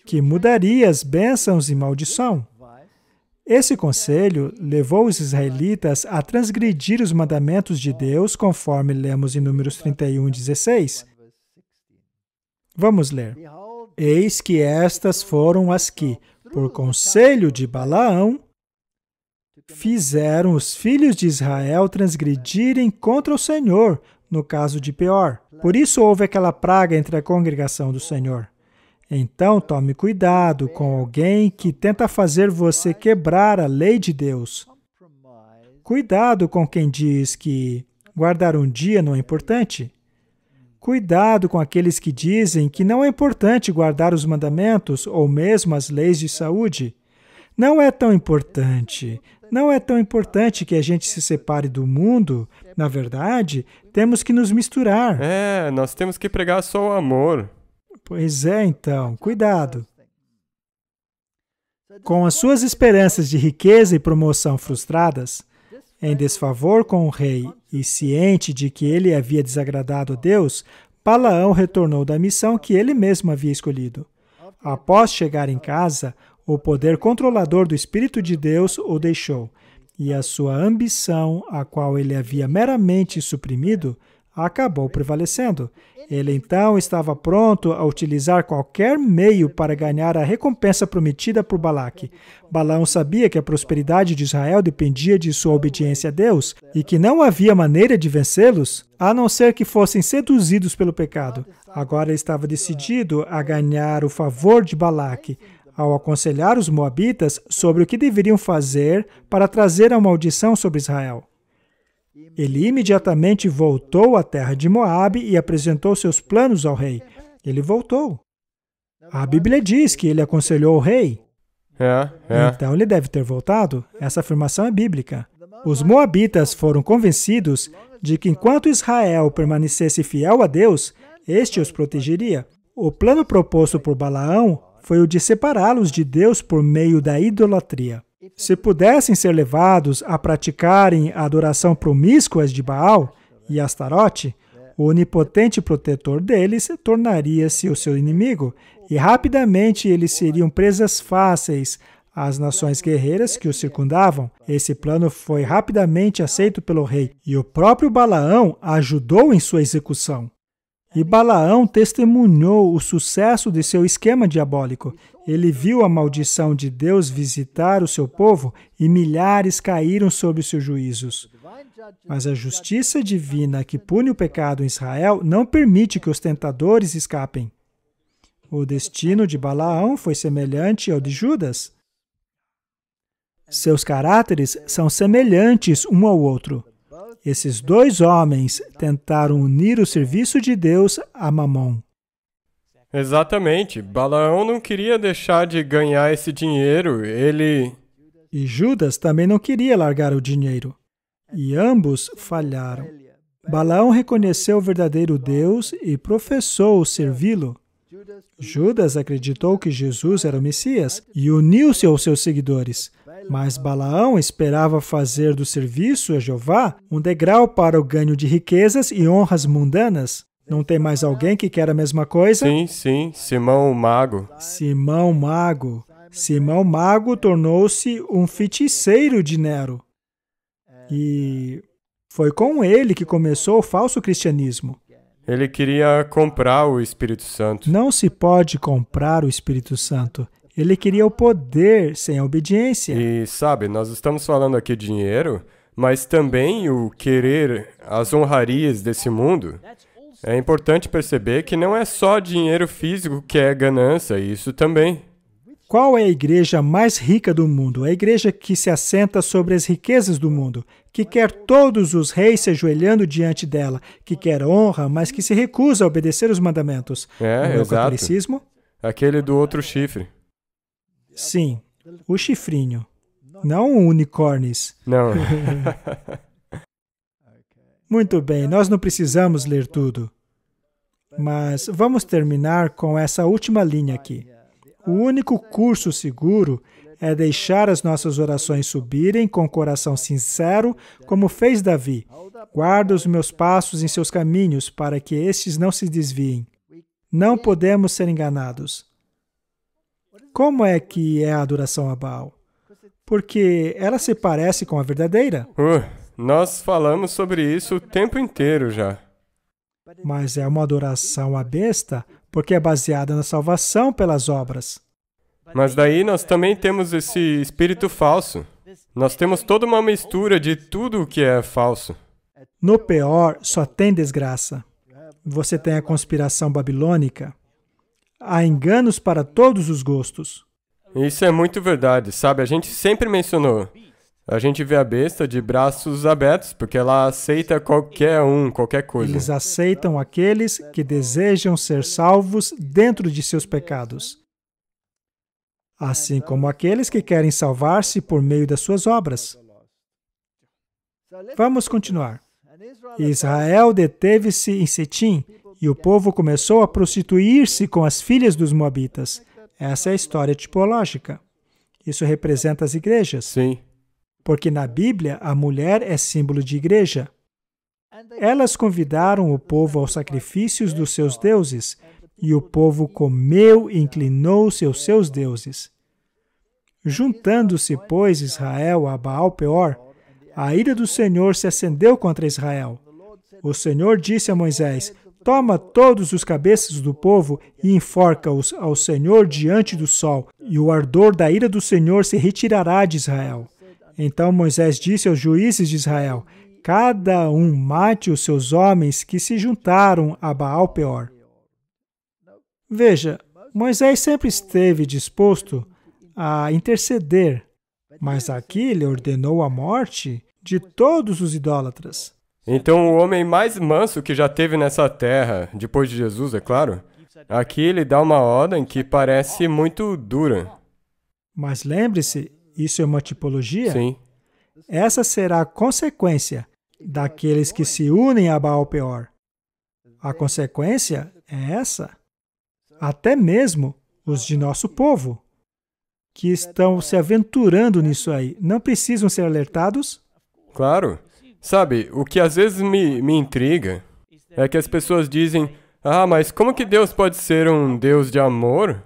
Que mudaria as bênçãos e maldição. Esse conselho levou os israelitas a transgredir os mandamentos de Deus, conforme lemos em Números 31, 16. Vamos ler. Eis que estas foram as que, por conselho de Balaão, fizeram os filhos de Israel transgredirem contra o Senhor, no caso de Peor. Por isso houve aquela praga entre a congregação do Senhor. Então tome cuidado com alguém que tenta fazer você quebrar a lei de Deus. Cuidado com quem diz que guardar um dia não é importante. Cuidado com aqueles que dizem que não é importante guardar os mandamentos ou mesmo as leis de saúde. Não é tão importante. Não é tão importante que a gente se separe do mundo. Na verdade, temos que nos misturar. É, nós temos que pregar só o amor. Pois é, então, cuidado. Com as suas esperanças de riqueza e promoção frustradas, em desfavor com o rei e ciente de que ele havia desagradado a Deus, Balaão retornou da missão que ele mesmo havia escolhido. Após chegar em casa, o poder controlador do Espírito de Deus o deixou, e a sua ambição, a qual ele havia meramente suprimido, acabou prevalecendo. Ele então estava pronto a utilizar qualquer meio para ganhar a recompensa prometida por Balaque. Balaão sabia que a prosperidade de Israel dependia de sua obediência a Deus e que não havia maneira de vencê-los a não ser que fossem seduzidos pelo pecado. Agora estava decidido a ganhar o favor de Balaque ao aconselhar os moabitas sobre o que deveriam fazer para trazer a maldição sobre Israel. Ele imediatamente voltou à terra de Moabe e apresentou seus planos ao rei. Ele voltou. A Bíblia diz que ele aconselhou o rei. É, é. Então ele deve ter voltado. Essa afirmação é bíblica. Os moabitas foram convencidos de que enquanto Israel permanecesse fiel a Deus, este os protegeria. O plano proposto por Balaão foi o de separá-los de Deus por meio da idolatria se pudessem ser levados a praticarem a adoração promíscuas de Baal e Astarote, o onipotente protetor deles tornaria-se o seu inimigo, e rapidamente eles seriam presas fáceis às nações guerreiras que o circundavam. Esse plano foi rapidamente aceito pelo rei, e o próprio Balaão ajudou em sua execução. E Balaão testemunhou o sucesso de seu esquema diabólico. Ele viu a maldição de Deus visitar o seu povo e milhares caíram sob seus juízos. Mas a justiça divina que pune o pecado em Israel não permite que os tentadores escapem. O destino de Balaão foi semelhante ao de Judas. Seus caráteres são semelhantes um ao outro. Esses dois homens tentaram unir o serviço de Deus a Mamon. Exatamente. Balaão não queria deixar de ganhar esse dinheiro. Ele. E Judas também não queria largar o dinheiro. E ambos falharam. Balaão reconheceu o verdadeiro Deus e professou servi-lo. Judas acreditou que Jesus era o Messias e uniu-se aos seus seguidores. Mas Balaão esperava fazer do serviço a Jeová um degrau para o ganho de riquezas e honras mundanas. Não tem mais alguém que quer a mesma coisa? Sim, sim, Simão o Mago. Simão Mago. Simão Mago tornou-se um feiticeiro de Nero. E foi com ele que começou o falso cristianismo. Ele queria comprar o Espírito Santo. Não se pode comprar o Espírito Santo. Ele queria o poder sem a obediência. E sabe, nós estamos falando aqui de dinheiro, mas também o querer as honrarias desse mundo. É importante perceber que não é só dinheiro físico que é ganância, isso também. Qual é a igreja mais rica do mundo? A igreja que se assenta sobre as riquezas do mundo, que quer todos os reis se ajoelhando diante dela, que quer honra, mas que se recusa a obedecer os mandamentos. É, é exato. catolicismo? Aquele do outro chifre. É Sim, o chifrinho. Não unicórnios. Não. Muito bem, nós não precisamos ler tudo. Mas vamos terminar com essa última linha aqui. O único curso seguro é deixar as nossas orações subirem com coração sincero, como fez Davi. Guarda os meus passos em seus caminhos, para que estes não se desviem. Não podemos ser enganados. Como é que é a adoração a Baal? Porque ela se parece com a verdadeira. Uh, nós falamos sobre isso o tempo inteiro já. Mas é uma adoração à besta, porque é baseada na salvação pelas obras. Mas daí nós também temos esse espírito falso. Nós temos toda uma mistura de tudo o que é falso. No pior, só tem desgraça. Você tem a conspiração babilônica, Há enganos para todos os gostos. Isso é muito verdade, sabe? A gente sempre mencionou. A gente vê a besta de braços abertos, porque ela aceita qualquer um, qualquer coisa. Eles aceitam aqueles que desejam ser salvos dentro de seus pecados, assim como aqueles que querem salvar-se por meio das suas obras. Vamos continuar. Israel deteve-se em Setim e o povo começou a prostituir-se com as filhas dos Moabitas. Essa é a história tipológica. Isso representa as igrejas. Sim. Porque na Bíblia, a mulher é símbolo de igreja. Elas convidaram o povo aos sacrifícios dos seus deuses, e o povo comeu e inclinou-se aos seus deuses. Juntando-se, pois, Israel a Baal-Peor, a ira do Senhor se acendeu contra Israel. O Senhor disse a Moisés: Toma todos os cabeças do povo e enforca-os ao Senhor diante do sol, e o ardor da ira do Senhor se retirará de Israel. Então Moisés disse aos juízes de Israel: Cada um mate os seus homens que se juntaram a Baal-Peor. Veja, Moisés sempre esteve disposto a interceder, mas aqui ele ordenou a morte de todos os idólatras. Então, o homem mais manso que já teve nessa terra, depois de Jesus, é claro, aqui ele dá uma ordem que parece muito dura. Mas lembre-se, isso é uma tipologia? Sim. Essa será a consequência daqueles que se unem a Baal Peor. A consequência é essa. Até mesmo os de nosso povo, que estão se aventurando nisso aí, não precisam ser alertados? Claro. Sabe, o que às vezes me, me intriga é que as pessoas dizem: Ah, mas como que Deus pode ser um Deus de amor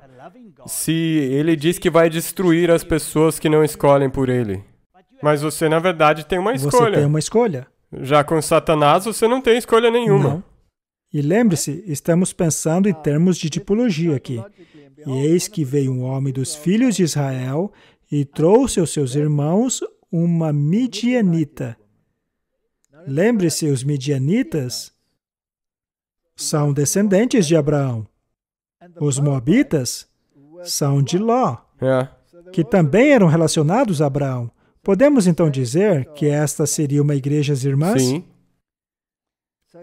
se ele diz que vai destruir as pessoas que não escolhem por ele? Mas você, na verdade, tem uma escolha. Você tem uma escolha. Já com Satanás, você não tem escolha nenhuma. Não. E lembre-se, estamos pensando em termos de tipologia aqui. E eis que veio um homem dos filhos de Israel e trouxe aos seus irmãos uma midianita Lembre-se, os midianitas são descendentes de Abraão. Os moabitas são de Ló, é. que também eram relacionados a Abraão. Podemos então dizer que esta seria uma igreja irmãs? Sim.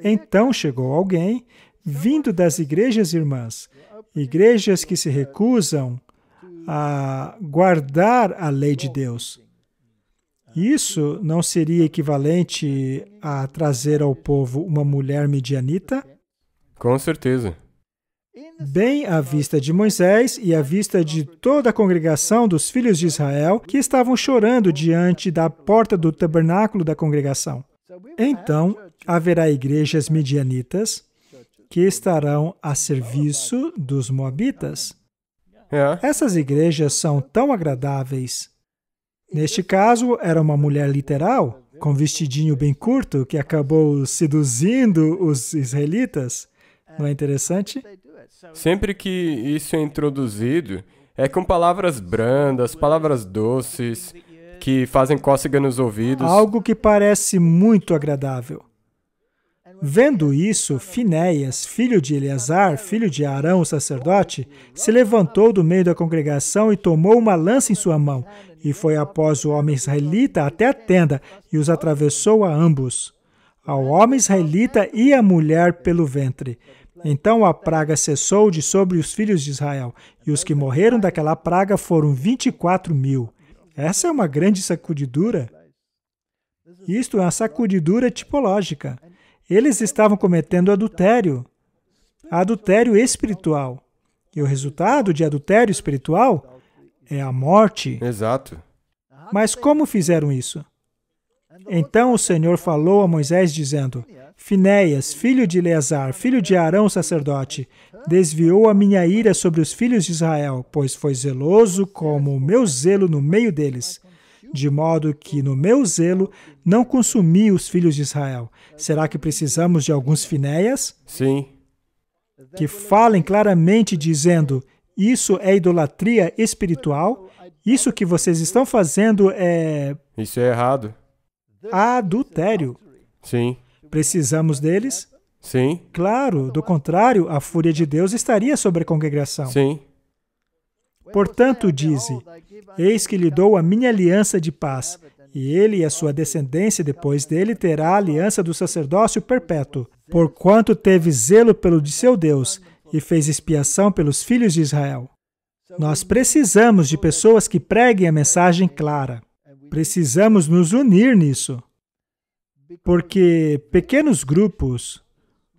Então chegou alguém vindo das igrejas irmãs, igrejas que se recusam a guardar a lei de Deus. Isso não seria equivalente a trazer ao povo uma mulher medianita? Com certeza. Bem à vista de Moisés e à vista de toda a congregação dos filhos de Israel que estavam chorando diante da porta do tabernáculo da congregação. Então haverá igrejas medianitas que estarão a serviço dos Moabitas. É. Essas igrejas são tão agradáveis Neste caso, era uma mulher literal, com um vestidinho bem curto, que acabou seduzindo os israelitas. Não é interessante? Sempre que isso é introduzido, é com palavras brandas, palavras doces, que fazem cócega nos ouvidos. Algo que parece muito agradável. Vendo isso, Finéias, filho de Eleazar, filho de Arão, o sacerdote, se levantou do meio da congregação e tomou uma lança em sua mão, e foi após o homem israelita até a tenda, e os atravessou a ambos, ao homem israelita e à mulher pelo ventre. Então a praga cessou de sobre os filhos de Israel, e os que morreram daquela praga foram vinte e quatro mil. Essa é uma grande sacudidura. Isto é uma sacudidura tipológica. Eles estavam cometendo adultério, adultério espiritual. E o resultado de adultério espiritual é a morte. Exato. Mas como fizeram isso? Então o Senhor falou a Moisés, dizendo: Finéias, filho de Eleazar, filho de Arão, sacerdote, desviou a minha ira sobre os filhos de Israel, pois foi zeloso como o meu zelo no meio deles de modo que, no meu zelo, não consumi os filhos de Israel. Será que precisamos de alguns finéias? Sim. Que falem claramente dizendo: isso é idolatria espiritual, isso que vocês estão fazendo é. Isso é errado. Adultério. Sim. Precisamos deles? Sim. Claro, do contrário, a fúria de Deus estaria sobre a congregação. Sim. Portanto, dize: Eis que lhe dou a minha aliança de paz, e ele e a sua descendência depois dele terá a aliança do sacerdócio perpétuo, porquanto teve zelo pelo de seu Deus e fez expiação pelos filhos de Israel. Nós precisamos de pessoas que preguem a mensagem clara. Precisamos nos unir nisso. Porque pequenos grupos,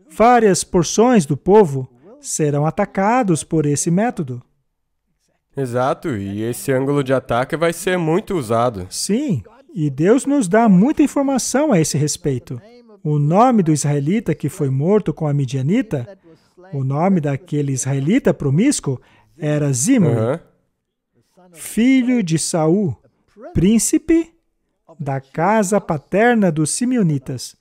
várias porções do povo, serão atacados por esse método. Exato, e esse ângulo de ataque vai ser muito usado. Sim, e Deus nos dá muita informação a esse respeito. O nome do israelita que foi morto com a midianita, o nome daquele israelita promíscuo era Zimri, uhum. filho de Saul, príncipe da casa paterna dos simeonitas.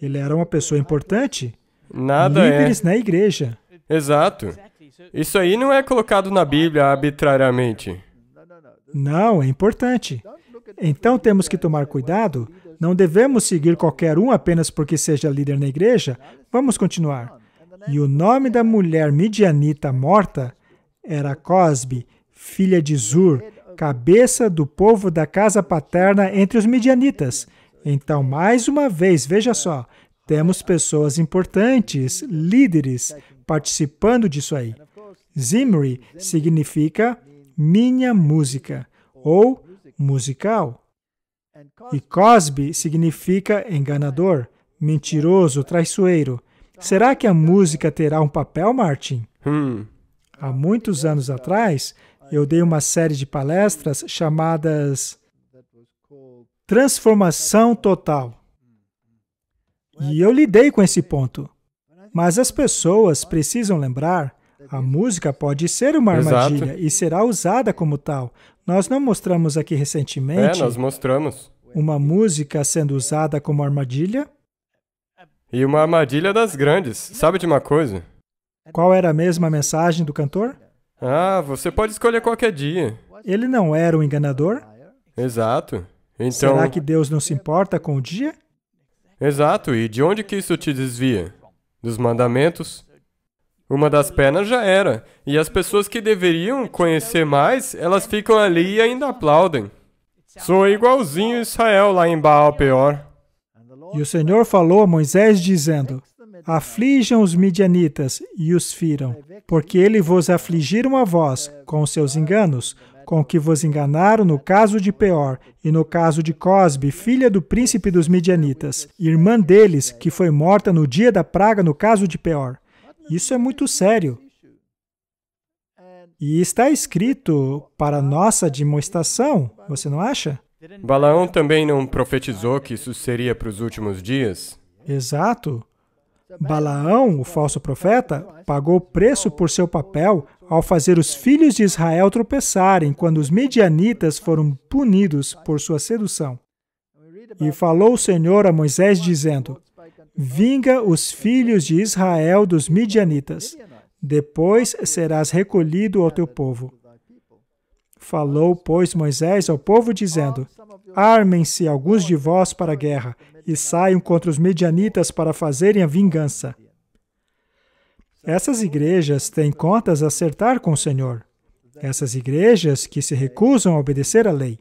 Ele era uma pessoa importante, Nada é líderes é. na igreja. Exato. É- Isso aí não é colocado na Bíblia arbitrariamente. Não, é importante. Então temos que tomar cuidado. Não devemos seguir qualquer um apenas porque seja líder na igreja. Vamos continuar. E o nome da mulher midianita morta era Cosbe, filha de Zur, cabeça do povo da casa paterna entre os midianitas. Então, mais uma vez, veja só, temos pessoas importantes, líderes, participando disso aí. Zimri significa minha música ou musical. E Cosby significa enganador, mentiroso, traiçoeiro. Será que a música terá um papel, Martin? Hum. Há muitos anos atrás, eu dei uma série de palestras chamadas Transformação Total. E eu lidei com esse ponto. Mas as pessoas precisam lembrar a música pode ser uma armadilha Exato. e será usada como tal. Nós não mostramos aqui é, recentemente. É, nós mostramos. Uma música sendo usada como armadilha? E uma armadilha das grandes. Sabe de uma coisa? Qual era a mesma mensagem do cantor? Ah, você pode escolher qualquer dia. Ele não era um enganador? Exato. Então. Será que Deus não se importa com o dia? Exato. E de onde que isso te desvia? Dos mandamentos? Uma das pernas já era. E as pessoas que deveriam conhecer mais, elas ficam ali e ainda aplaudem. Sou igualzinho Israel lá em Baal Peor. E o Senhor falou a Moisés, dizendo: Aflijam os midianitas e os firam, porque ele vos afligiram a vós, com os seus enganos, com que vos enganaram no caso de Peor e no caso de Cosbe, filha do príncipe dos midianitas, irmã deles, que foi morta no dia da praga no caso de Peor. Isso é muito sério. E está escrito para nossa demonstração, você não acha? Balaão também não profetizou que isso seria para os últimos dias? Exato. Balaão, o falso profeta, pagou preço por seu papel ao fazer os filhos de Israel tropeçarem quando os midianitas foram punidos por sua sedução. E falou o Senhor a Moisés, dizendo: vinga os filhos de Israel dos midianitas. Depois serás recolhido ao teu povo. Falou, pois, Moisés ao povo, dizendo: Armem-se alguns de vós para a guerra, e saiam contra os midianitas para fazerem a vingança. Essas igrejas têm contas a acertar com o Senhor. Essas igrejas que se recusam a obedecer à lei.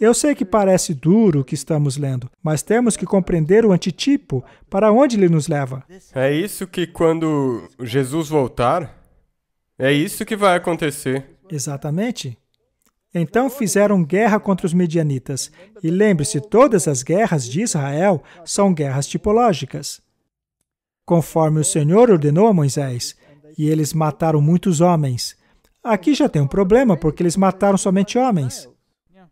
Eu sei que parece duro o que estamos lendo, mas temos que compreender o antitipo para onde ele nos leva. É isso que quando Jesus voltar, é isso que vai acontecer. Exatamente. Então fizeram guerra contra os medianitas. E lembre-se, todas as guerras de Israel são guerras tipológicas. Conforme o Senhor ordenou a Moisés, e eles mataram muitos homens. Aqui já tem um problema, porque eles mataram somente homens.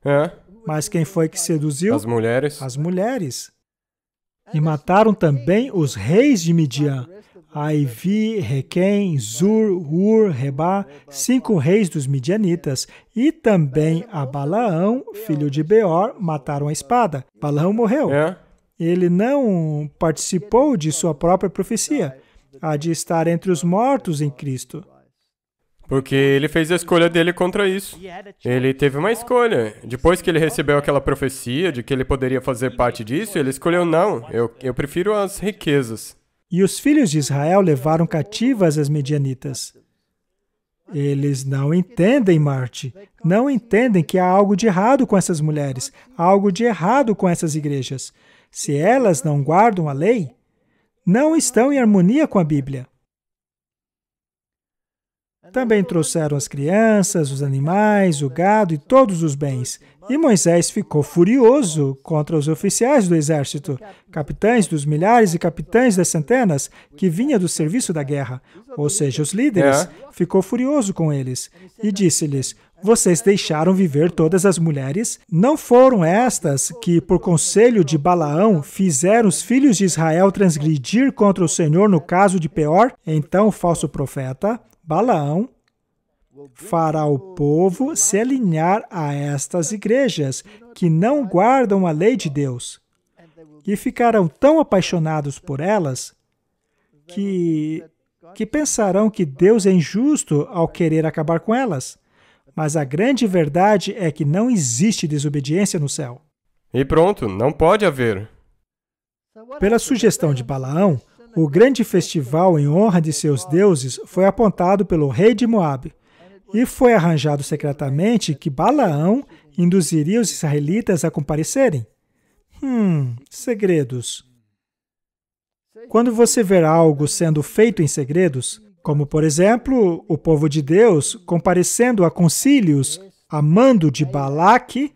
É. Mas quem foi que seduziu? As mulheres. As mulheres. E mataram também os reis de Midian, Aivi, Requem, Zur, Ur, Reba, cinco reis dos midianitas, e também a Balaão, filho de Beor, mataram a espada. Balaão morreu. É. Ele não participou de sua própria profecia, a de estar entre os mortos em Cristo. Porque ele fez a escolha dele contra isso. Ele teve uma escolha. Depois que ele recebeu aquela profecia de que ele poderia fazer parte disso, ele escolheu não. Eu, eu prefiro as riquezas. E os filhos de Israel levaram cativas as medianitas. Eles não entendem Marte. Não entendem que há algo de errado com essas mulheres, há algo de errado com essas igrejas. Se elas não guardam a lei, não estão em harmonia com a Bíblia. Também trouxeram as crianças, os animais, o gado e todos os bens. E Moisés ficou furioso contra os oficiais do exército, capitães dos milhares e capitães das centenas, que vinha do serviço da guerra, ou seja, os líderes. É. Ficou furioso com eles e disse-lhes: vocês deixaram viver todas as mulheres? Não foram estas que, por conselho de Balaão, fizeram os filhos de Israel transgredir contra o Senhor no caso de Peor? Então o falso profeta Balaão fará o povo se alinhar a estas igrejas que não guardam a lei de Deus e ficarão tão apaixonados por elas que que pensarão que Deus é injusto ao querer acabar com elas. Mas a grande verdade é que não existe desobediência no céu. E pronto, não pode haver. Pela sugestão de Balaão, o grande festival em honra de seus deuses foi apontado pelo rei de Moabe, e foi arranjado secretamente que Balaão induziria os israelitas a comparecerem. Hum, segredos. Quando você ver algo sendo feito em segredos, como por exemplo o povo de Deus comparecendo a concílios a mando de Balaque,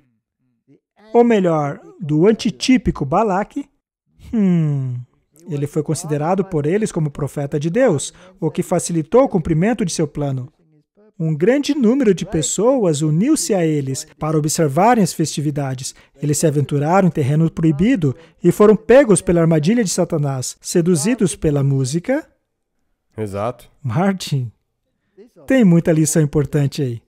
ou melhor, do antitípico Balaque, hum, ele foi considerado por eles como profeta de Deus, o que facilitou o cumprimento de seu plano. Um grande número de pessoas uniu-se a eles para observarem as festividades. Eles se aventuraram em terreno proibido e foram pegos pela armadilha de Satanás, seduzidos pela música. Exato. Martin, tem muita lição importante aí.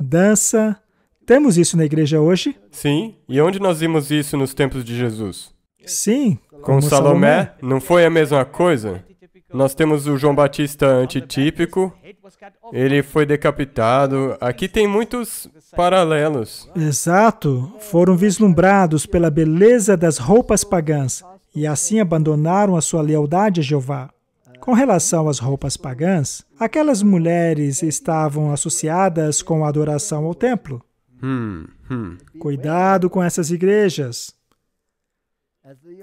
Dança. Temos isso na igreja hoje? Sim. E onde nós vimos isso nos tempos de Jesus? Sim. Com Salomé, Salomé, não foi a mesma coisa? Nós temos o João Batista antitípico, ele foi decapitado. Aqui tem muitos paralelos. Exato. Foram vislumbrados pela beleza das roupas pagãs e assim abandonaram a sua lealdade a Jeová. Com relação às roupas pagãs, aquelas mulheres estavam associadas com a adoração ao templo. Hum, hum. Cuidado com essas igrejas.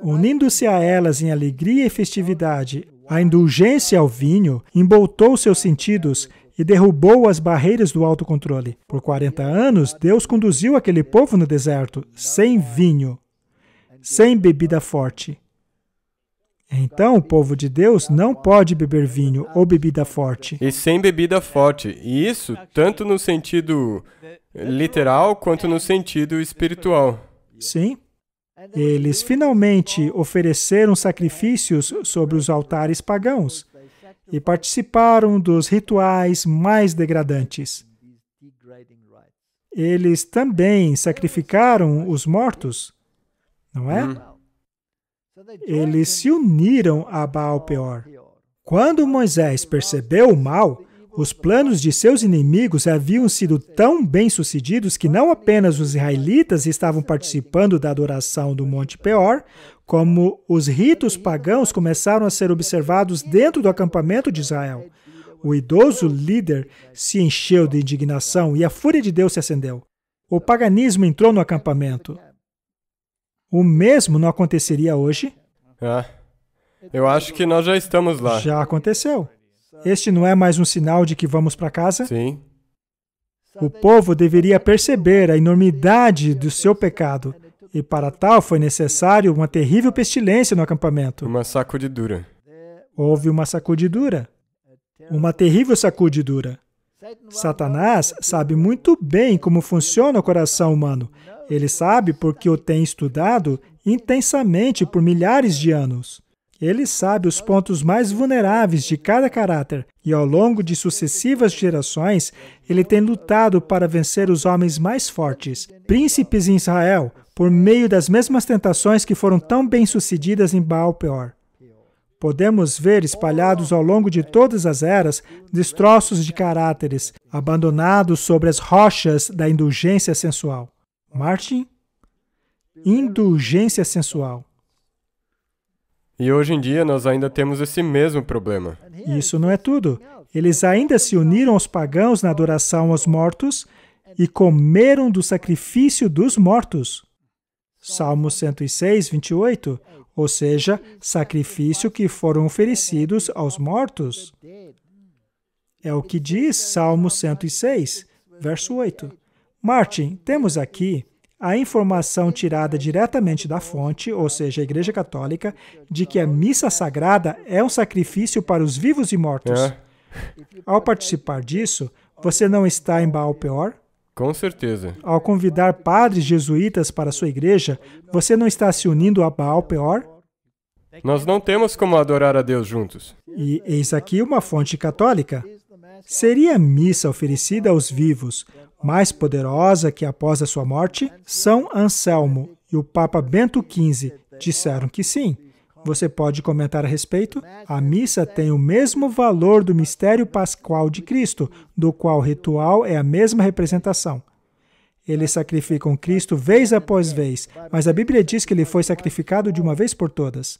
Unindo-se a elas em alegria e festividade, a indulgência ao vinho emboltou seus sentidos e derrubou as barreiras do autocontrole. Por 40 anos, Deus conduziu aquele povo no deserto, sem vinho, sem bebida forte. Então, o povo de Deus não pode beber vinho ou bebida forte. E sem bebida forte. E isso tanto no sentido literal quanto no sentido espiritual. Sim. Eles finalmente ofereceram sacrifícios sobre os altares pagãos e participaram dos rituais mais degradantes. Eles também sacrificaram os mortos, não é? Hum. Eles se uniram a Baal-peor. Quando Moisés percebeu o mal, os planos de seus inimigos haviam sido tão bem-sucedidos que não apenas os israelitas estavam participando da adoração do Monte Peor, como os ritos pagãos começaram a ser observados dentro do acampamento de Israel. O idoso líder se encheu de indignação e a fúria de Deus se acendeu. O paganismo entrou no acampamento. O mesmo não aconteceria hoje? É. Eu acho que nós já estamos lá. Já aconteceu. Este não é mais um sinal de que vamos para casa? Sim. O povo deveria perceber a enormidade do seu pecado, e para tal foi necessário uma terrível pestilência no acampamento. Uma sacudidura. Houve uma sacudidura. Uma terrível sacudidura. Satanás sabe muito bem como funciona o coração humano. Ele sabe porque o tem estudado intensamente por milhares de anos. Ele sabe os pontos mais vulneráveis de cada caráter e, ao longo de sucessivas gerações, ele tem lutado para vencer os homens mais fortes, príncipes em Israel, por meio das mesmas tentações que foram tão bem sucedidas em Baal Peor. Podemos ver espalhados ao longo de todas as eras destroços de caráteres, abandonados sobre as rochas da indulgência sensual. Martin? Indulgência sensual. E hoje em dia nós ainda temos esse mesmo problema. Isso não é tudo. Eles ainda se uniram aos pagãos na adoração aos mortos e comeram do sacrifício dos mortos. Salmo 106, 28. Ou seja, sacrifício que foram oferecidos aos mortos. É o que diz Salmo 106, verso 8. Martin, temos aqui a informação tirada diretamente da fonte, ou seja, a Igreja Católica, de que a missa sagrada é um sacrifício para os vivos e mortos. É. Ao participar disso, você não está em Baal Peor? Com certeza. Ao convidar padres jesuítas para sua igreja, você não está se unindo a Baal Peor? Nós não temos como adorar a Deus juntos. E eis aqui uma fonte católica. Seria a missa oferecida aos vivos mais poderosa que após a sua morte? São Anselmo e o Papa Bento XV disseram que sim. Você pode comentar a respeito? A missa tem o mesmo valor do mistério pascual de Cristo, do qual o ritual é a mesma representação. Eles sacrificam Cristo vez após vez, mas a Bíblia diz que ele foi sacrificado de uma vez por todas.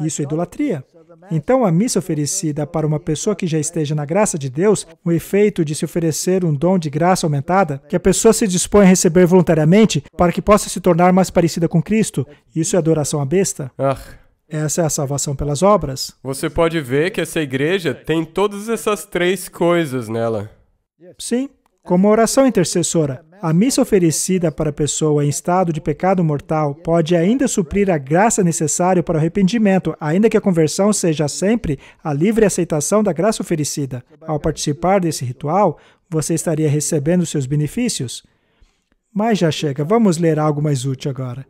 Isso é idolatria. Então, a missa oferecida para uma pessoa que já esteja na graça de Deus, o efeito de se oferecer um dom de graça aumentada, que a pessoa se dispõe a receber voluntariamente para que possa se tornar mais parecida com Cristo, isso é adoração à besta. Ah. Essa é a salvação pelas obras. Você pode ver que essa igreja tem todas essas três coisas nela. Sim, como oração intercessora. A missa oferecida para a pessoa em estado de pecado mortal pode ainda suprir a graça necessária para o arrependimento, ainda que a conversão seja sempre a livre aceitação da graça oferecida. Ao participar desse ritual, você estaria recebendo seus benefícios. Mas já chega, vamos ler algo mais útil agora.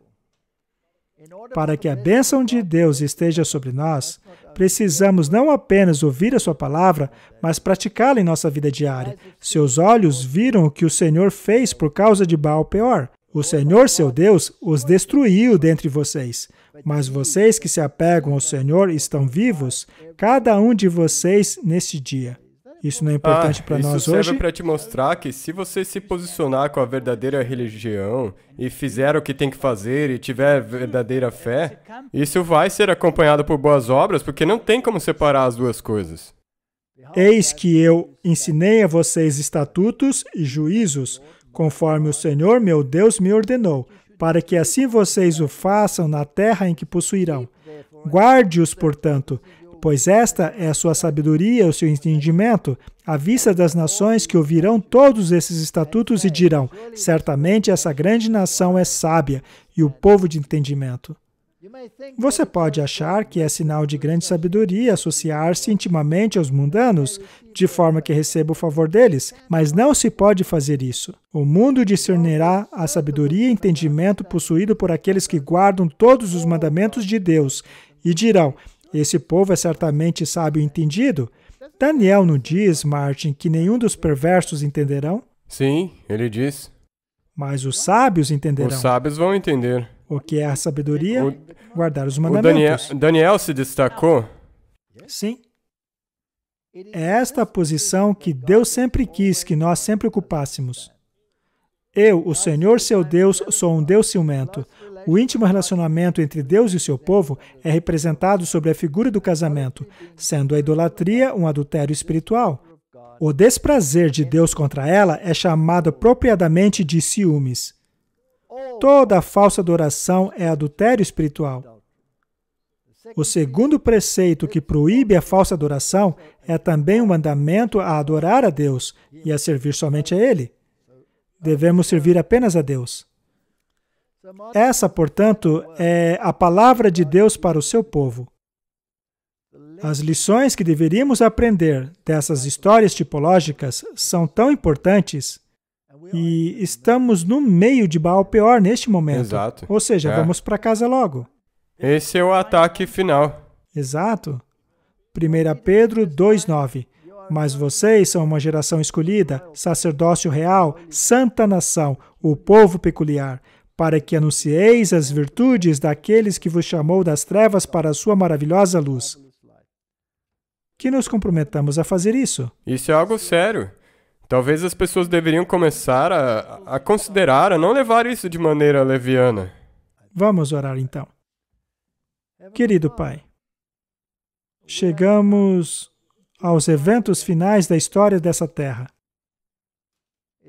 Para que a bênção de Deus esteja sobre nós, precisamos não apenas ouvir a Sua palavra, mas praticá-la em nossa vida diária. Seus olhos viram o que o Senhor fez por causa de Baal Peor. O Senhor, seu Deus, os destruiu dentre vocês. Mas vocês que se apegam ao Senhor estão vivos, cada um de vocês neste dia. Isso não é importante ah, para nós hoje. Isso serve para te mostrar que se você se posicionar com a verdadeira religião e fizer o que tem que fazer e tiver verdadeira fé, isso vai ser acompanhado por boas obras, porque não tem como separar as duas coisas. Eis que eu ensinei a vocês estatutos e juízos, conforme o Senhor meu Deus me ordenou, para que assim vocês o façam na terra em que possuirão. Guarde-os, portanto, pois esta é a sua sabedoria, o seu entendimento, à vista das nações que ouvirão todos esses estatutos e dirão: Certamente essa grande nação é sábia e o povo de entendimento. Você pode achar que é sinal de grande sabedoria associar-se intimamente aos mundanos, de forma que receba o favor deles, mas não se pode fazer isso. O mundo discernirá a sabedoria e entendimento possuído por aqueles que guardam todos os mandamentos de Deus e dirão: esse povo é certamente sábio e entendido. Daniel não diz, Martin, que nenhum dos perversos entenderão? Sim, ele diz. Mas os sábios entenderão. Os sábios vão entender. O que é a sabedoria? O, Guardar os mandamentos. Daniel, Daniel se destacou? Sim. É esta a posição que Deus sempre quis que nós sempre ocupássemos. Eu, o Senhor seu Deus, sou um Deus ciumento, o íntimo relacionamento entre Deus e seu povo é representado sobre a figura do casamento, sendo a idolatria um adultério espiritual. O desprazer de Deus contra ela é chamado apropriadamente de ciúmes. Toda falsa adoração é adultério espiritual. O segundo preceito que proíbe a falsa adoração é também um mandamento a adorar a Deus e a servir somente a Ele. Devemos servir apenas a Deus. Essa, portanto, é a palavra de Deus para o seu povo. As lições que deveríamos aprender dessas histórias tipológicas são tão importantes e estamos no meio de Baal Peor neste momento. Exato. Ou seja, é. vamos para casa logo. Esse é o ataque final. Exato. 1 Pedro 2,9 Mas vocês são uma geração escolhida, sacerdócio real, santa nação, o povo peculiar para que anuncieis as virtudes daqueles que vos chamou das trevas para a sua maravilhosa luz. Que nos comprometamos a fazer isso. Isso é algo sério. Talvez as pessoas deveriam começar a, a considerar, a não levar isso de maneira leviana. Vamos orar então. Querido Pai, chegamos aos eventos finais da história dessa terra.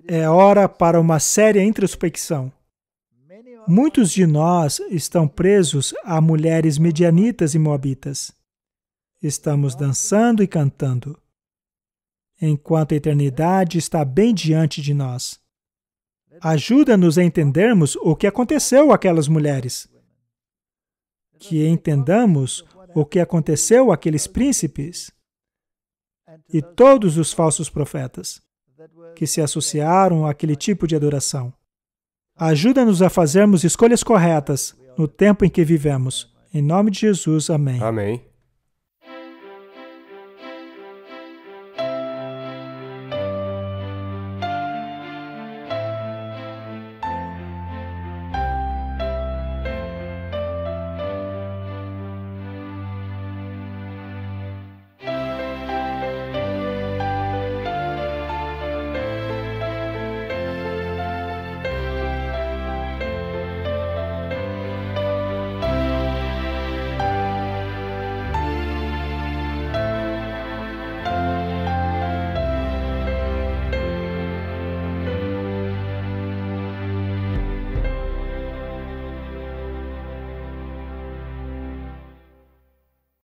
É hora para uma séria introspecção. Muitos de nós estão presos a mulheres medianitas e moabitas. Estamos dançando e cantando, enquanto a eternidade está bem diante de nós. Ajuda-nos a entendermos o que aconteceu àquelas mulheres. Que entendamos o que aconteceu àqueles príncipes e todos os falsos profetas que se associaram àquele tipo de adoração. Ajuda-nos a fazermos escolhas corretas no tempo em que vivemos. Em nome de Jesus, amém. Amém.